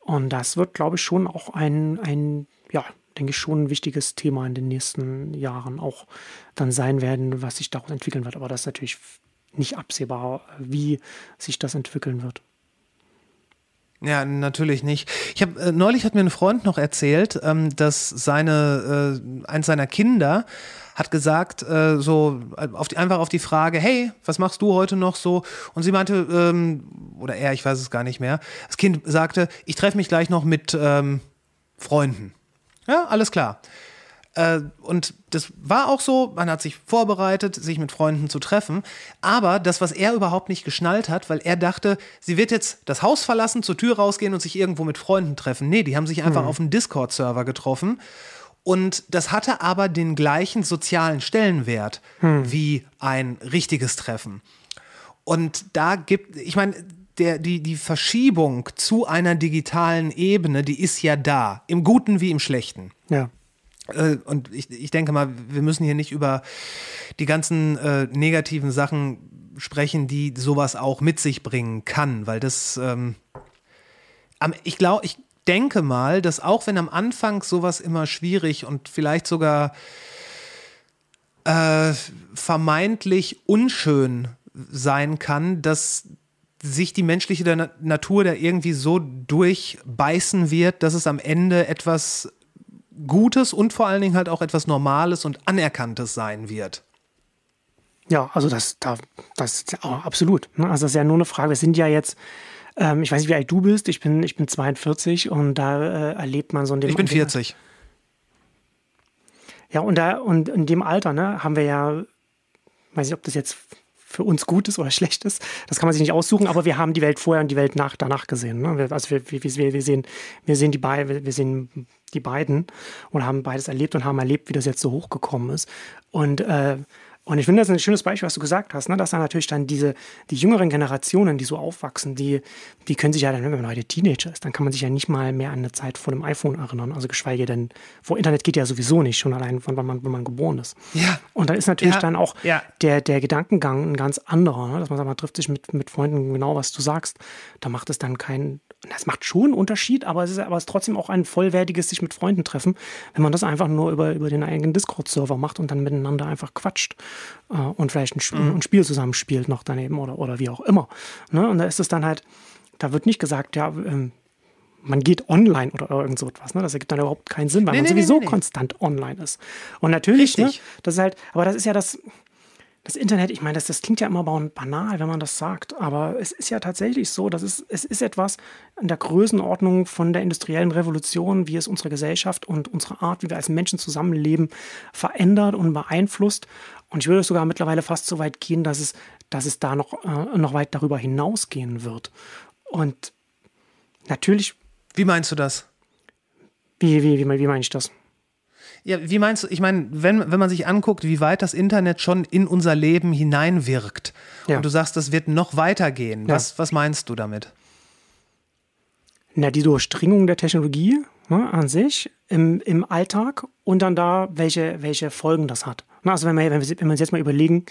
Und das wird, glaube ich, schon auch ein, ein ja, denke ich, schon ein wichtiges Thema in den nächsten Jahren auch dann sein werden, was sich daraus entwickeln wird. Aber das ist natürlich nicht absehbar, wie sich das entwickeln wird.
Ja, natürlich nicht. Ich habe äh, neulich hat mir ein Freund noch erzählt, ähm, dass seine äh, eins seiner Kinder hat gesagt äh, so äh, auf die, einfach auf die Frage, hey, was machst du heute noch so? Und sie meinte ähm, oder er, ich weiß es gar nicht mehr. Das Kind sagte, ich treffe mich gleich noch mit ähm, Freunden. Ja, alles klar. Äh, und das war auch so, man hat sich vorbereitet, sich mit Freunden zu treffen. Aber das, was er überhaupt nicht geschnallt hat, weil er dachte, sie wird jetzt das Haus verlassen, zur Tür rausgehen und sich irgendwo mit Freunden treffen. Nee, die haben sich einfach mhm. auf dem Discord-Server getroffen. Und das hatte aber den gleichen sozialen Stellenwert mhm. wie ein richtiges Treffen. Und da gibt, ich meine, der, die, die Verschiebung zu einer digitalen Ebene, die ist ja da, im Guten wie im Schlechten. Ja. Äh, und ich, ich denke mal, wir müssen hier nicht über die ganzen äh, negativen Sachen sprechen, die sowas auch mit sich bringen kann, weil das, ähm, ich glaube, ich denke mal, dass auch wenn am Anfang sowas immer schwierig und vielleicht sogar äh, vermeintlich unschön sein kann, dass sich die menschliche Natur da irgendwie so durchbeißen wird, dass es am Ende etwas Gutes und vor allen Dingen halt auch etwas
Normales und Anerkanntes sein wird. Ja, also das, da, das ist ja absolut. Ne? Also das ist ja nur eine Frage. Wir sind ja jetzt, ähm, ich weiß nicht, wie alt du bist. Ich bin, ich bin 42 und da äh, erlebt man so ein. dem. Ich bin 40. Ne? Ja, und da, und in dem Alter, ne, haben wir ja, weiß nicht, ob das jetzt für uns gut ist oder schlecht ist. Das kann man sich nicht aussuchen, aber wir haben die Welt vorher und die Welt nach, danach gesehen. Ne? Also wir, wir, wir, sehen, wir, sehen die wir sehen die beiden und haben beides erlebt und haben erlebt, wie das jetzt so hochgekommen ist. Und äh, und ich finde das ein schönes Beispiel, was du gesagt hast, ne? dass da natürlich dann diese, die jüngeren Generationen, die so aufwachsen, die, die können sich ja dann, wenn man heute Teenager ist, dann kann man sich ja nicht mal mehr an eine Zeit vor dem iPhone erinnern. Also geschweige denn, vor Internet geht ja sowieso nicht, schon allein von wann man, wann man geboren ist. Ja. Und da ist natürlich ja. dann auch ja. der, der Gedankengang ein ganz anderer, ne? dass man sagt, man trifft sich mit, mit Freunden genau, was du sagst. Da macht es dann keinen, das macht schon einen Unterschied, aber es ist aber es ist trotzdem auch ein vollwertiges sich mit Freunden treffen, wenn man das einfach nur über, über den eigenen Discord-Server macht und dann miteinander einfach quatscht äh, und vielleicht ein, Sp mhm. ein Spiel zusammenspielt noch daneben oder, oder wie auch immer. Ne? Und da ist es dann halt, da wird nicht gesagt, ja, ähm, man geht online oder irgend so etwas. Ne? Das ergibt dann überhaupt keinen Sinn, weil nee, man nee, sowieso nee, konstant online ist. Und natürlich, ne, Richtig. ne, das ist halt, aber das ist ja das, das Internet, ich meine, das, das klingt ja immer banal, wenn man das sagt, aber es ist ja tatsächlich so, dass es, es ist etwas in der Größenordnung von der industriellen Revolution, wie es unsere Gesellschaft und unsere Art, wie wir als Menschen zusammenleben, verändert und beeinflusst. Und ich würde sogar mittlerweile fast so weit gehen, dass es, dass es da noch, äh, noch weit darüber hinausgehen wird. Und natürlich. Wie meinst du das? Wie, wie, wie, wie meine ich das? Ja, wie meinst du, ich meine,
wenn, wenn man sich anguckt, wie weit das Internet schon in unser Leben hineinwirkt ja. und du sagst,
das wird noch weitergehen, ja. was, was meinst du damit? Na, die Durchdringung der Technologie ne, an sich im, im Alltag und dann da, welche, welche Folgen das hat. Na, also wenn wir, wenn, wir, wenn wir uns jetzt mal überlegen,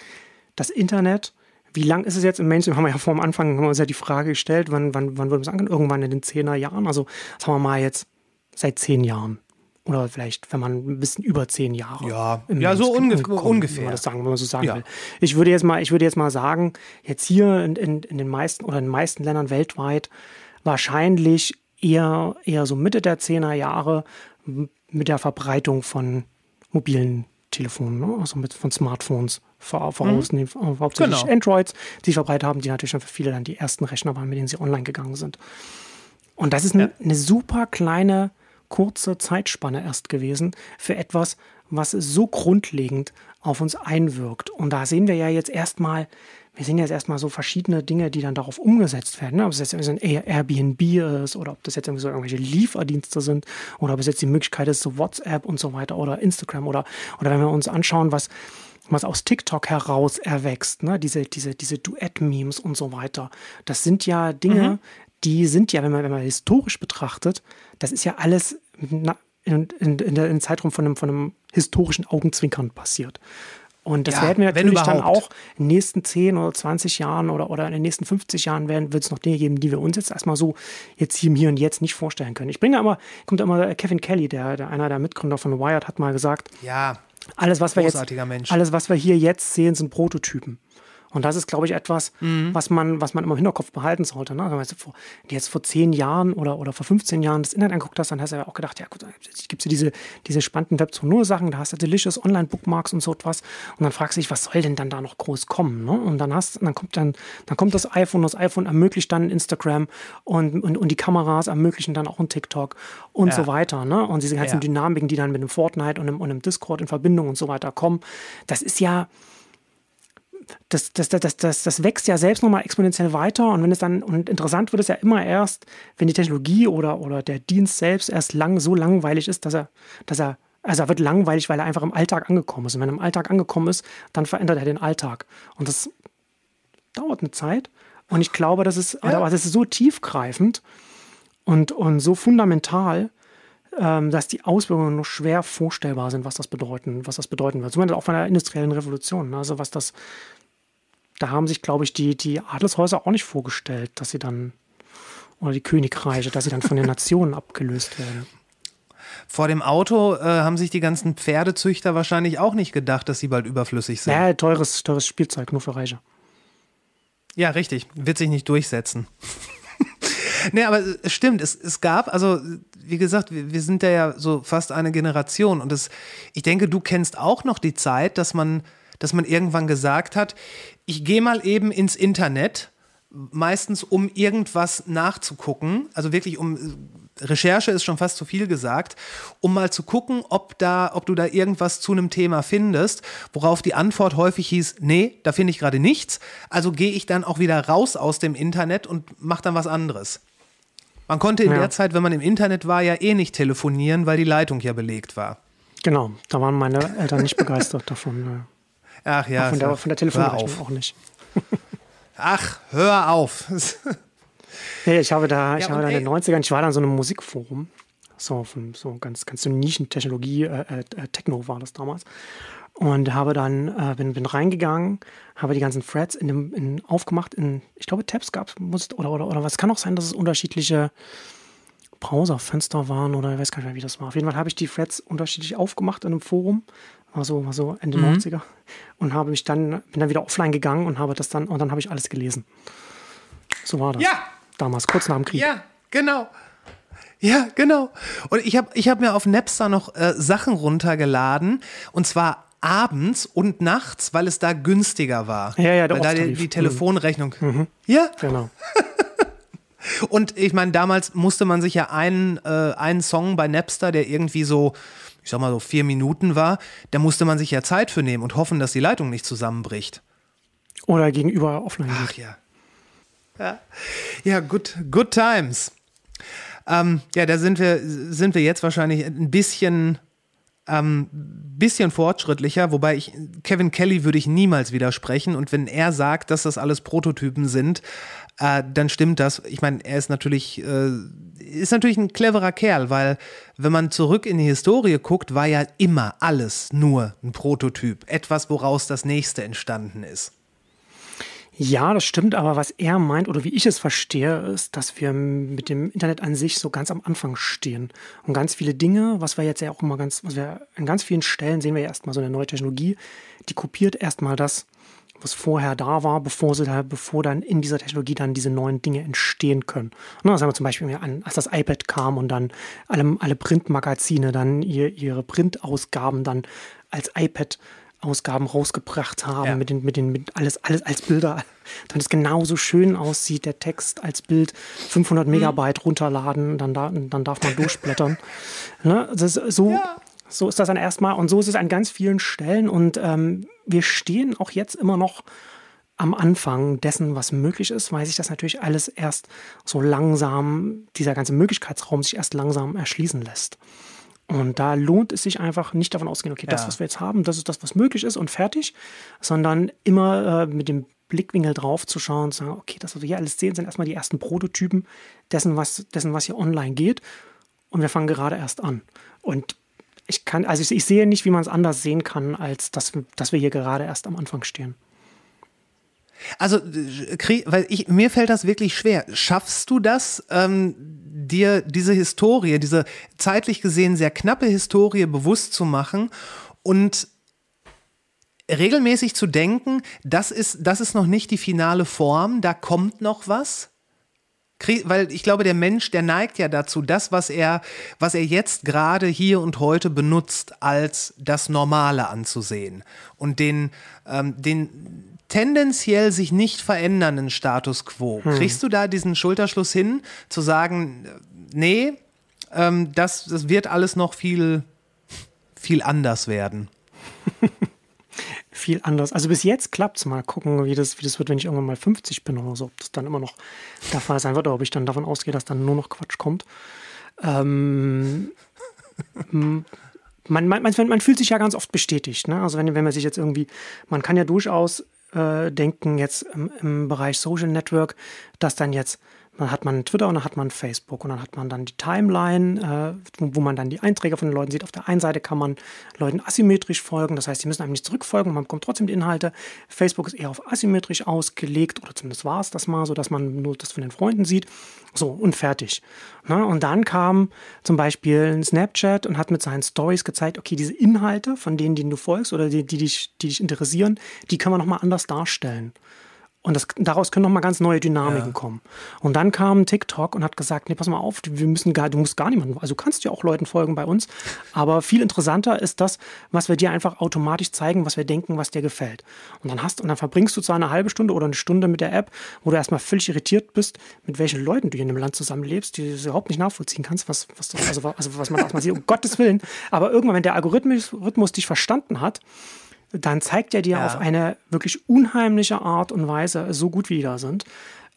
das Internet, wie lang ist es jetzt im Mainstream? Haben wir ja vor dem Anfang haben wir uns ja die Frage gestellt, wann, wann, wann würden wir es angehen? Irgendwann in den zehner Jahren. Also sagen wir mal jetzt seit zehn Jahren. Oder vielleicht, wenn man ein bisschen über zehn Jahre. Ja, ja so ungef kommt, ungefähr. Wenn man das sagen, wenn man so sagen ja. will. Ich würde jetzt mal, ich würde jetzt mal sagen, jetzt hier in, in, in den meisten oder in den meisten Ländern weltweit wahrscheinlich eher, eher so Mitte der zehner Jahre mit der Verbreitung von mobilen Telefonen, ne? also mit, von Smartphones voraus, mhm. hauptsächlich genau. Androids, die sich verbreitet haben, die natürlich dann für viele dann die ersten Rechner waren, mit denen sie online gegangen sind. Und das ist ja. eine, eine super kleine kurze Zeitspanne erst gewesen für etwas, was so grundlegend auf uns einwirkt. Und da sehen wir ja jetzt erstmal, wir sehen jetzt erstmal so verschiedene Dinge, die dann darauf umgesetzt werden. Ne? Ob es jetzt ein Airbnb ist oder ob das jetzt irgendwie so irgendwelche Lieferdienste sind oder ob es jetzt die Möglichkeit ist, so WhatsApp und so weiter oder Instagram oder, oder wenn wir uns anschauen, was, was aus TikTok heraus erwächst, ne? diese, diese, diese Duett-Memes und so weiter. Das sind ja Dinge, mhm die sind ja, wenn man, wenn man historisch betrachtet, das ist ja alles in, in, in der, Zeitraum von einem, von einem historischen Augenzwinkern passiert. Und das ja, werden wir natürlich dann auch in den nächsten 10 oder 20 Jahren oder, oder in den nächsten 50 Jahren werden, wird es noch Dinge geben, die wir uns jetzt erstmal so jetzt hier Hier und Jetzt nicht vorstellen können. Ich bringe immer, kommt immer Kevin Kelly, der, der einer der Mitgründer von Wired, hat mal gesagt, ja, alles, was wir jetzt, Mensch. alles, was wir hier jetzt sehen, sind Prototypen. Und das ist, glaube ich, etwas, mhm. was, man, was man immer im Hinterkopf behalten sollte. Ne? Also, wenn du, jetzt vor zehn Jahren oder, oder vor 15 Jahren das Internet anguckt hast, dann hast du ja auch gedacht, ja gut, es gibt ja diese, diese spannenden Web 2.0 Sachen, da hast du Delicious Online-Bookmarks und so etwas. Und dann fragst du dich, was soll denn dann da noch groß kommen? Ne? Und dann hast dann kommt dann, dann kommt das iPhone, das iPhone ermöglicht dann Instagram und, und, und die Kameras ermöglichen dann auch ein TikTok und ja. so weiter. Ne? Und diese ganzen ja. Dynamiken, die dann mit dem Fortnite und einem und Discord in Verbindung und so weiter kommen, das ist ja das, das, das, das, das wächst ja selbst nochmal exponentiell weiter und wenn es dann, und interessant wird es ja immer erst, wenn die Technologie oder, oder der Dienst selbst erst lang so langweilig ist, dass er, dass er, also er wird langweilig, weil er einfach im Alltag angekommen ist. Und wenn er im Alltag angekommen ist, dann verändert er den Alltag. Und das dauert eine Zeit. Und ich glaube, das ist, aber das ist so tiefgreifend und, und so fundamental, ähm, dass die Auswirkungen nur schwer vorstellbar sind, was das bedeuten, was das bedeuten wird. Zumindest auch von der industriellen Revolution. Ne? Also was das, da haben sich, glaube ich, die, die Adelshäuser auch nicht vorgestellt, dass sie dann, oder die Königreiche, dass sie dann von den Nationen abgelöst werden. Vor dem Auto äh, haben sich die ganzen Pferdezüchter wahrscheinlich
auch nicht gedacht, dass sie bald überflüssig sind. Ja, teures, teures Spielzeug, nur für Reiche. Ja, richtig. Wird sich nicht durchsetzen. nee, aber es äh, stimmt, es, es gab, also wie gesagt, wir, wir sind da ja so fast eine Generation und es, ich denke, du kennst auch noch die Zeit, dass man dass man irgendwann gesagt hat, ich gehe mal eben ins Internet, meistens um irgendwas nachzugucken, also wirklich um Recherche ist schon fast zu viel gesagt, um mal zu gucken, ob, da, ob du da irgendwas zu einem Thema findest, worauf die Antwort häufig hieß, nee, da finde ich gerade nichts, also gehe ich dann auch wieder raus aus dem Internet und mache dann was anderes. Man konnte in ja. der Zeit, wenn man im Internet war, ja eh nicht telefonieren, weil die Leitung ja belegt war. Genau, da waren meine Eltern nicht
begeistert davon. Ach ja. Von der, von der Telefonrechnung auch nicht. Ach, hör auf. nee, ich habe da, ich ja, habe da in den 90ern, ich war da in so einem Musikforum. So, von, so ganz, ganz so Nischentechnologie, äh, äh, äh, Techno war das damals. Und habe dann, äh, bin, bin reingegangen, habe die ganzen Threads in dem, in, aufgemacht. In, ich glaube, Tabs gab es oder, oder, oder was. Kann auch sein, dass es unterschiedliche Browserfenster waren oder ich weiß gar nicht mehr, wie das war. Auf jeden Fall habe ich die Threads unterschiedlich aufgemacht in einem Forum, war so, war so Ende mhm. 90er. Und habe mich dann, bin dann wieder offline gegangen und habe das dann, und dann habe ich alles gelesen. So war das. Ja! Damals, kurz nach dem Krieg. Ja, genau.
Ja, genau. Und ich habe ich hab mir auf Napster noch äh, Sachen runtergeladen. Und zwar abends und nachts, weil es da günstiger war. Ja, ja, der weil da die, die mhm. Telefonrechnung. Mhm. Ja? Genau. und ich meine, damals musste man sich ja einen, äh, einen Song bei Napster, der irgendwie so ich sag mal so vier Minuten war, da musste man sich ja Zeit für nehmen und hoffen, dass die Leitung nicht zusammenbricht.
Oder gegenüber offline. -Gesicht. Ach
ja. Ja, ja good, good times. Ähm, ja, da sind wir, sind wir jetzt wahrscheinlich ein bisschen, ähm, bisschen fortschrittlicher, wobei ich, Kevin Kelly würde ich niemals widersprechen. Und wenn er sagt, dass das alles Prototypen sind, äh, dann stimmt das. Ich meine, er ist natürlich, äh, ist natürlich ein cleverer Kerl, weil wenn man zurück in die Historie guckt, war ja immer alles nur
ein Prototyp, etwas, woraus das nächste entstanden ist. Ja, das stimmt, aber was er meint oder wie ich es verstehe, ist, dass wir mit dem Internet an sich so ganz am Anfang stehen. Und ganz viele Dinge, was wir jetzt ja auch immer ganz, was wir an ganz vielen Stellen sehen wir ja erstmal so eine neue Technologie, die kopiert erstmal das, was vorher da war, bevor sie da, bevor dann in dieser Technologie dann diese neuen Dinge entstehen können. Na, ne, sagen wir zum Beispiel als das iPad kam und dann alle, alle Printmagazine dann ihr, ihre Printausgaben dann als iPad Ausgaben rausgebracht haben, ja. mit den, mit den, mit alles, alles als Bilder, damit es genauso schön aussieht, der Text als Bild, 500 mhm. Megabyte runterladen, dann, da, dann darf man durchblättern. ne? Das ist so, ja. So ist das dann erstmal und so ist es an ganz vielen Stellen und ähm, wir stehen auch jetzt immer noch am Anfang dessen, was möglich ist, weil sich das natürlich alles erst so langsam, dieser ganze Möglichkeitsraum sich erst langsam erschließen lässt. Und da lohnt es sich einfach nicht davon auszugehen, okay, ja. das, was wir jetzt haben, das ist das, was möglich ist und fertig, sondern immer äh, mit dem Blickwinkel drauf zu schauen und zu sagen, okay, das, was wir hier alles sehen, sind erstmal die ersten Prototypen dessen, was, dessen, was hier online geht. Und wir fangen gerade erst an. Und ich kann, also ich, ich sehe nicht, wie man es anders sehen kann, als dass, dass wir hier gerade erst am Anfang stehen.
Also, weil ich, mir fällt das wirklich schwer. Schaffst du das, ähm, dir diese Historie, diese zeitlich gesehen sehr knappe Historie bewusst zu machen und regelmäßig zu denken, das ist, das ist noch nicht die finale Form, da kommt noch was? weil ich glaube, der Mensch, der neigt ja dazu, das, was er, was er jetzt gerade hier und heute benutzt, als das Normale anzusehen und den, ähm, den tendenziell sich nicht verändernden Status quo. Hm. Kriegst du da diesen Schulterschluss hin, zu sagen, nee, ähm, das, das wird alles noch viel, viel anders werden?
viel anders. Also bis jetzt klappt es mal. Gucken, wie das, wie das wird, wenn ich irgendwann mal 50 bin oder so, ob das dann immer noch der Fall sein wird oder ob ich dann davon ausgehe, dass dann nur noch Quatsch kommt. Ähm, man, man, man, man, fühlt sich ja ganz oft bestätigt. Ne? Also wenn, wenn man sich jetzt irgendwie, man kann ja durchaus äh, denken, jetzt im, im Bereich Social Network, dass dann jetzt dann hat man Twitter und dann hat man Facebook und dann hat man dann die Timeline, äh, wo man dann die Einträge von den Leuten sieht. Auf der einen Seite kann man Leuten asymmetrisch folgen, das heißt, sie müssen einem nicht zurückfolgen, man bekommt trotzdem die Inhalte. Facebook ist eher auf asymmetrisch ausgelegt oder zumindest war es das mal, so dass man nur das von den Freunden sieht. So und fertig. Na, ne? und dann kam zum Beispiel Snapchat und hat mit seinen Stories gezeigt, okay, diese Inhalte von denen, denen du folgst oder die, die, dich, die dich interessieren, die können wir nochmal anders darstellen. Und das, daraus können nochmal ganz neue Dynamiken ja. kommen. Und dann kam TikTok und hat gesagt, nee, pass mal auf, wir müssen gar, du musst gar niemanden, also kannst ja auch Leuten folgen bei uns. Aber viel interessanter ist das, was wir dir einfach automatisch zeigen, was wir denken, was dir gefällt. Und dann hast, und dann verbringst du zwar eine halbe Stunde oder eine Stunde mit der App, wo du erstmal völlig irritiert bist, mit welchen Leuten du hier in dem Land zusammenlebst, die du überhaupt nicht nachvollziehen kannst, was, was, das, also, also was man, was man sieht, um Gottes Willen. Aber irgendwann, wenn der Algorithmus Rhythmus dich verstanden hat, dann zeigt er dir ja. auf eine wirklich unheimliche Art und Weise, so gut wie die da sind,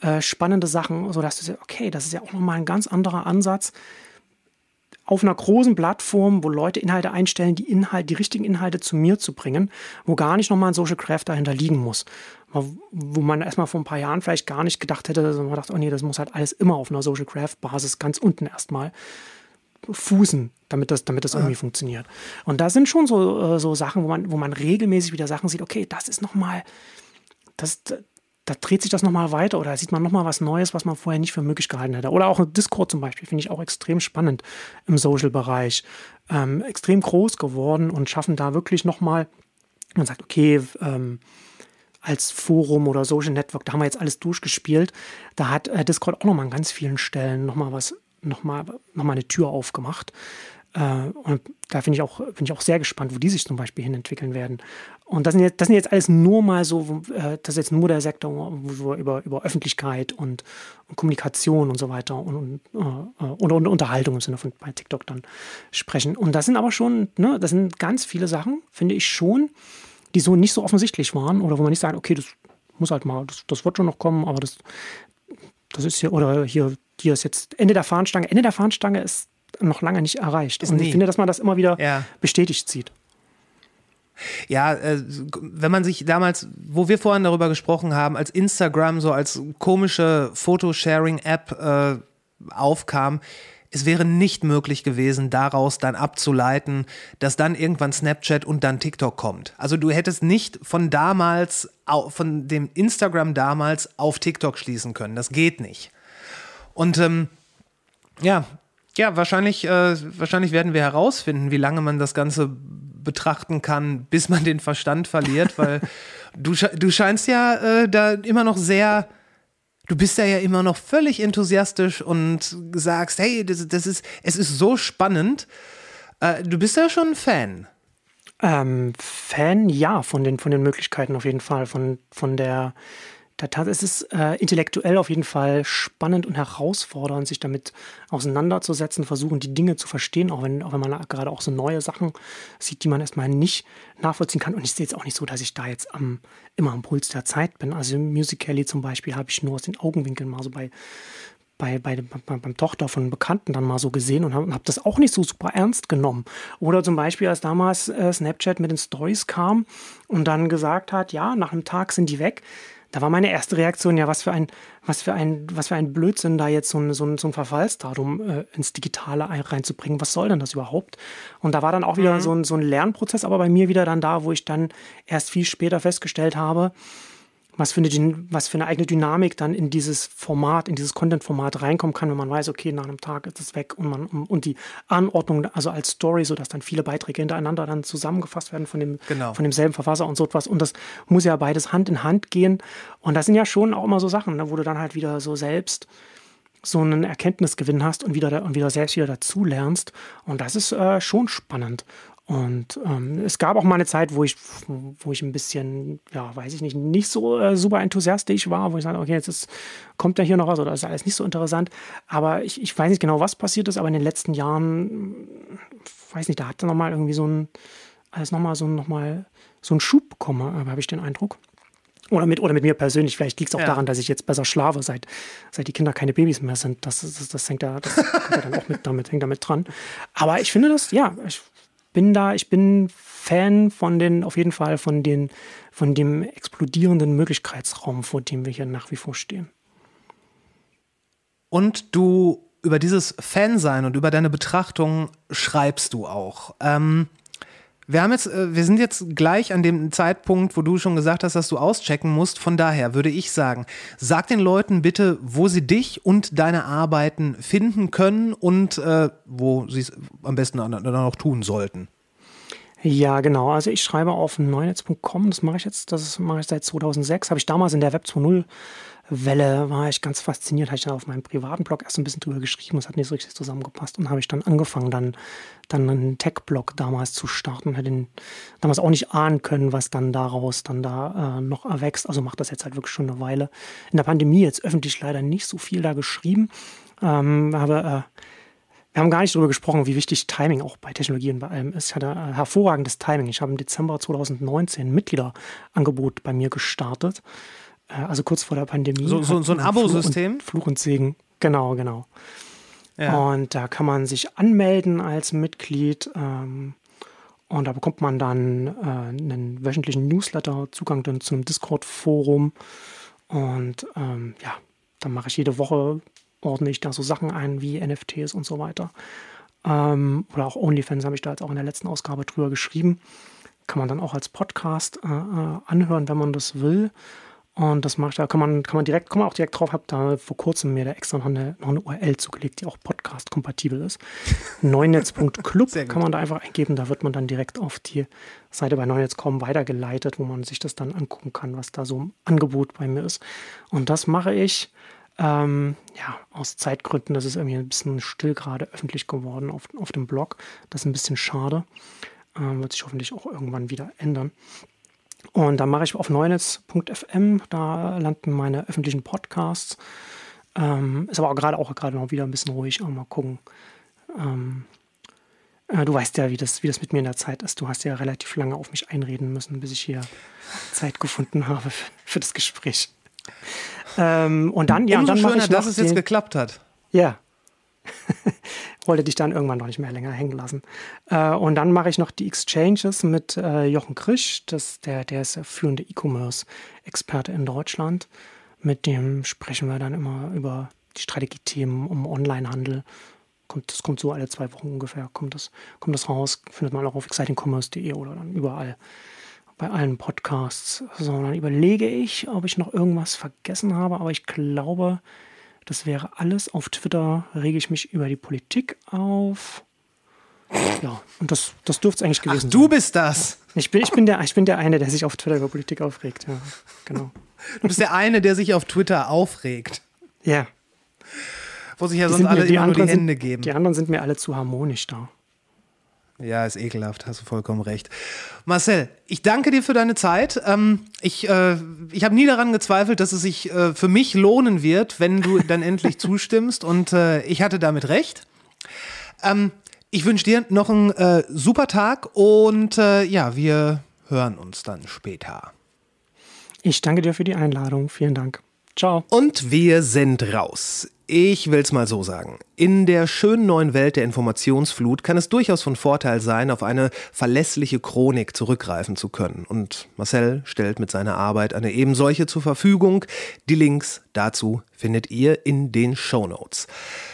äh, spannende Sachen, sodass du sagst, okay, das ist ja auch nochmal ein ganz anderer Ansatz. Auf einer großen Plattform, wo Leute Inhalte einstellen, die Inhalte, die richtigen Inhalte zu mir zu bringen, wo gar nicht nochmal ein Social Craft dahinter liegen muss. Wo man erstmal vor ein paar Jahren vielleicht gar nicht gedacht hätte, sondern man dachte, oh nee, das muss halt alles immer auf einer Social Craft Basis ganz unten erstmal fußen, damit das, damit das irgendwie funktioniert. Und da sind schon so, äh, so Sachen, wo man, wo man regelmäßig wieder Sachen sieht, okay, das ist nochmal, das, da dreht sich das nochmal weiter oder sieht man nochmal was Neues, was man vorher nicht für möglich gehalten hätte. Oder auch Discord zum Beispiel finde ich auch extrem spannend im Social-Bereich. Ähm, extrem groß geworden und schaffen da wirklich nochmal, man sagt, okay, ähm, als Forum oder Social Network, da haben wir jetzt alles durchgespielt. Da hat äh, Discord auch nochmal an ganz vielen Stellen nochmal was nochmal noch mal eine Tür aufgemacht. Äh, und da finde ich, auch, bin ich auch sehr gespannt, wo die sich zum Beispiel hin entwickeln werden. Und das sind jetzt, das sind jetzt alles nur mal so, äh, das ist jetzt nur der Sektor wo über, über Öffentlichkeit und, und Kommunikation und so weiter und, und, äh, und, und Unterhaltung im Sinne von bei TikTok dann sprechen. Und das sind aber schon, ne, das sind ganz viele Sachen, finde ich schon, die so nicht so offensichtlich waren oder wo man nicht sagt, okay, das muss halt mal, das, das wird schon noch kommen, aber das, das ist hier, oder hier die ist jetzt Ende der Fahnenstange. Ende der Fahnenstange ist noch lange nicht erreicht. Ist oh Und nie. ich finde, dass man das immer wieder ja. bestätigt sieht.
Ja, äh, wenn man sich damals, wo wir vorhin darüber gesprochen haben, als Instagram so als komische Fotosharing-App äh, aufkam, es wäre nicht möglich gewesen, daraus dann abzuleiten, dass dann irgendwann Snapchat und dann TikTok kommt. Also du hättest nicht von damals, von dem Instagram damals auf TikTok schließen können. Das geht nicht. Und ähm, ja, ja, wahrscheinlich, äh, wahrscheinlich werden wir herausfinden, wie lange man das Ganze betrachten kann, bis man den Verstand verliert, weil du, du scheinst ja äh, da immer noch sehr, du bist ja, ja immer noch völlig enthusiastisch und sagst, hey, das, das ist,
es ist so spannend. Äh, du bist ja schon ein Fan. Ähm, Fan, ja, von den, von den Möglichkeiten auf jeden Fall, von, von der der ist es äh, intellektuell auf jeden Fall spannend und herausfordernd, sich damit auseinanderzusetzen, versuchen, die Dinge zu verstehen, auch wenn, auch wenn man gerade auch so neue Sachen sieht, die man erstmal nicht nachvollziehen kann. Und ich sehe es auch nicht so, dass ich da jetzt am, immer am Puls der Zeit bin. Also Musical.ly zum Beispiel habe ich nur aus den Augenwinkeln mal so bei, bei, bei, bei, beim Tochter von Bekannten dann mal so gesehen und habe hab das auch nicht so super ernst genommen. Oder zum Beispiel, als damals äh, Snapchat mit den Stories kam und dann gesagt hat, ja, nach einem Tag sind die weg, da war meine erste Reaktion, ja, was für ein, was für ein, was für ein Blödsinn, da jetzt so ein, so ein, so ein Verfallsdatum äh, ins Digitale reinzubringen. Was soll denn das überhaupt? Und da war dann auch wieder mhm. so, ein, so ein Lernprozess, aber bei mir wieder dann da, wo ich dann erst viel später festgestellt habe, was für, eine, was für eine eigene Dynamik dann in dieses Format, in dieses Content-Format reinkommen kann, wenn man weiß, okay, nach einem Tag ist es weg und man und die Anordnung, also als Story, sodass dann viele Beiträge hintereinander dann zusammengefasst werden von, dem, genau. von demselben Verfasser und so etwas. Und das muss ja beides Hand in Hand gehen. Und das sind ja schon auch immer so Sachen, ne, wo du dann halt wieder so selbst so einen Erkenntnisgewinn hast und wieder, und wieder selbst wieder dazulernst. Und das ist äh, schon spannend. Und ähm, es gab auch mal eine Zeit, wo ich, wo ich ein bisschen, ja, weiß ich nicht, nicht so äh, super enthusiastisch war, wo ich sagte, okay, jetzt ist, kommt der hier noch raus oder ist alles nicht so interessant. Aber ich, ich weiß nicht genau, was passiert ist, aber in den letzten Jahren, äh, weiß nicht, da hat er nochmal irgendwie so ein, alles nochmal so, noch so einen Schub bekommen, äh, habe ich den Eindruck. Oder mit, oder mit mir persönlich. Vielleicht liegt es auch ja. daran, dass ich jetzt besser schlafe, seit, seit die Kinder keine Babys mehr sind. Das, das, das hängt da, das ja dann auch mit, damit, hängt damit dran. Aber ich finde das, ja, ich bin da, ich bin Fan von den, auf jeden Fall von den, von dem explodierenden Möglichkeitsraum, vor dem wir hier nach wie vor stehen.
Und du über dieses Fansein und über deine Betrachtung schreibst du auch. Ähm, wir haben jetzt, äh, wir sind jetzt gleich an dem Zeitpunkt, wo du schon gesagt hast, dass du auschecken musst. Von daher würde ich sagen, sag den Leuten bitte, wo sie dich und deine Arbeiten finden können und äh,
wo sie es am besten dann auch tun sollten. Ja, genau. Also ich schreibe auf neunetz.com. Das mache ich jetzt. Das mache ich seit 2006. Habe ich damals in der Web 2.0 Welle war ich ganz fasziniert, habe ich dann auf meinem privaten Blog erst ein bisschen drüber geschrieben, es hat nicht so richtig zusammengepasst und habe ich dann angefangen, dann, dann einen Tech-Blog damals zu starten und hätte damals auch nicht ahnen können, was dann daraus dann da äh, noch erwächst. Also macht das jetzt halt wirklich schon eine Weile. In der Pandemie jetzt öffentlich leider nicht so viel da geschrieben, ähm, aber äh, wir haben gar nicht darüber gesprochen, wie wichtig Timing auch bei Technologie und bei allem ist. Ich hatte äh, hervorragendes Timing. Ich habe im Dezember 2019 ein Mitgliederangebot bei mir gestartet. Äh, also kurz vor der Pandemie. So, so, so ein Abo-System? Fluch, Fluch und Segen, genau, genau. Ja. Und da kann man sich anmelden als Mitglied. Ähm, und da bekommt man dann äh, einen wöchentlichen Newsletter, Zugang dann zu Discord-Forum. Und ähm, ja, dann mache ich jede Woche, ordne ich da so Sachen ein wie NFTs und so weiter. Ähm, oder auch OnlyFans habe ich da jetzt auch in der letzten Ausgabe drüber geschrieben. Kann man dann auch als Podcast äh, äh anhören, wenn man das will. Und das mache ich, da kann man, kann man direkt, kann man auch direkt drauf, habe da vor kurzem mir da extra noch eine, noch eine URL zugelegt, die auch Podcast-kompatibel ist. Neunetz.club kann man da einfach eingeben, da wird man dann direkt auf die Seite bei Neunetz.com weitergeleitet, wo man sich das dann angucken kann, was da so im Angebot bei mir ist. Und das mache ich, ähm, ja, aus Zeitgründen, das ist irgendwie ein bisschen still gerade öffentlich geworden auf, auf dem Blog. Das ist ein bisschen schade. Ähm, wird sich hoffentlich auch irgendwann wieder ändern. Und dann mache ich auf neunetz.fm, da landen meine öffentlichen Podcasts. Ähm, ist aber auch gerade auch gerade noch wieder ein bisschen ruhig, auch mal gucken. Ähm, äh, du weißt ja, wie das, wie das mit mir in der Zeit ist. Du hast ja relativ lange auf mich einreden müssen, bis ich hier Zeit gefunden habe für, für das Gespräch. Ähm, und dann, ja, und dann schöner, mache ich dass es jetzt
geklappt hat.
Ja wollte dich dann irgendwann noch nicht mehr länger hängen lassen. Äh, und dann mache ich noch die Exchanges mit äh, Jochen Krisch, das, der, der ist der führende E-Commerce-Experte in Deutschland. Mit dem sprechen wir dann immer über die Strategiethemen um Onlinehandel. Kommt, das kommt so alle zwei Wochen ungefähr, kommt das, kommt das raus, findet man auch auf excitingcommerce.de oder dann überall bei allen Podcasts. So, dann überlege ich, ob ich noch irgendwas vergessen habe, aber ich glaube, das wäre alles. Auf Twitter rege ich mich über die Politik auf. Ja, und das, das dürfte es eigentlich gewesen sein. Ach, du sein. bist das. Ich bin, ich, bin der, ich bin der eine, der sich auf Twitter über Politik aufregt. Ja, genau. Du bist der eine, der sich auf Twitter
aufregt.
Ja. Wo sich ja die sonst alle mir, die immer nur die Hände sind, geben. Die anderen sind mir alle zu harmonisch da.
Ja, ist ekelhaft, hast du vollkommen recht.
Marcel, ich
danke dir für deine Zeit. Ähm, ich äh, ich habe nie daran gezweifelt, dass es sich äh, für mich lohnen wird, wenn du dann endlich zustimmst. Und äh, ich hatte damit recht. Ähm, ich wünsche dir noch einen äh, super Tag und äh, ja, wir hören uns dann später.
Ich danke dir für die Einladung. Vielen Dank.
Ciao. Und wir sind raus. Ich will's mal so sagen. In der schönen neuen Welt der Informationsflut kann es durchaus von Vorteil sein, auf eine verlässliche Chronik zurückgreifen zu können. Und Marcel stellt mit seiner Arbeit eine eben solche zur Verfügung. Die Links dazu findet ihr in den Show Notes.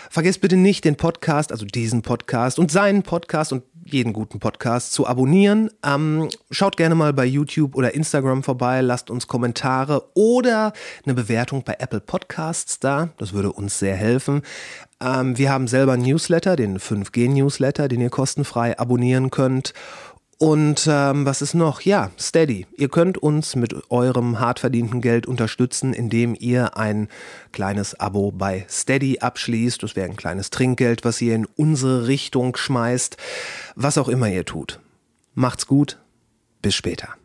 Vergesst bitte nicht den Podcast, also diesen Podcast und seinen Podcast und jeden guten Podcast zu abonnieren. Ähm, schaut gerne mal bei YouTube oder Instagram vorbei, lasst uns Kommentare oder eine Bewertung bei Apple Podcasts da. Das würde uns sehr helfen. Ähm, wir haben selber einen Newsletter, den 5G-Newsletter, den ihr kostenfrei abonnieren könnt. Und ähm, was ist noch? Ja, Steady. Ihr könnt uns mit eurem hart verdienten Geld unterstützen, indem ihr ein kleines Abo bei Steady abschließt. Das wäre ein kleines Trinkgeld, was ihr in unsere Richtung schmeißt. Was auch immer ihr tut. Macht's gut. Bis später.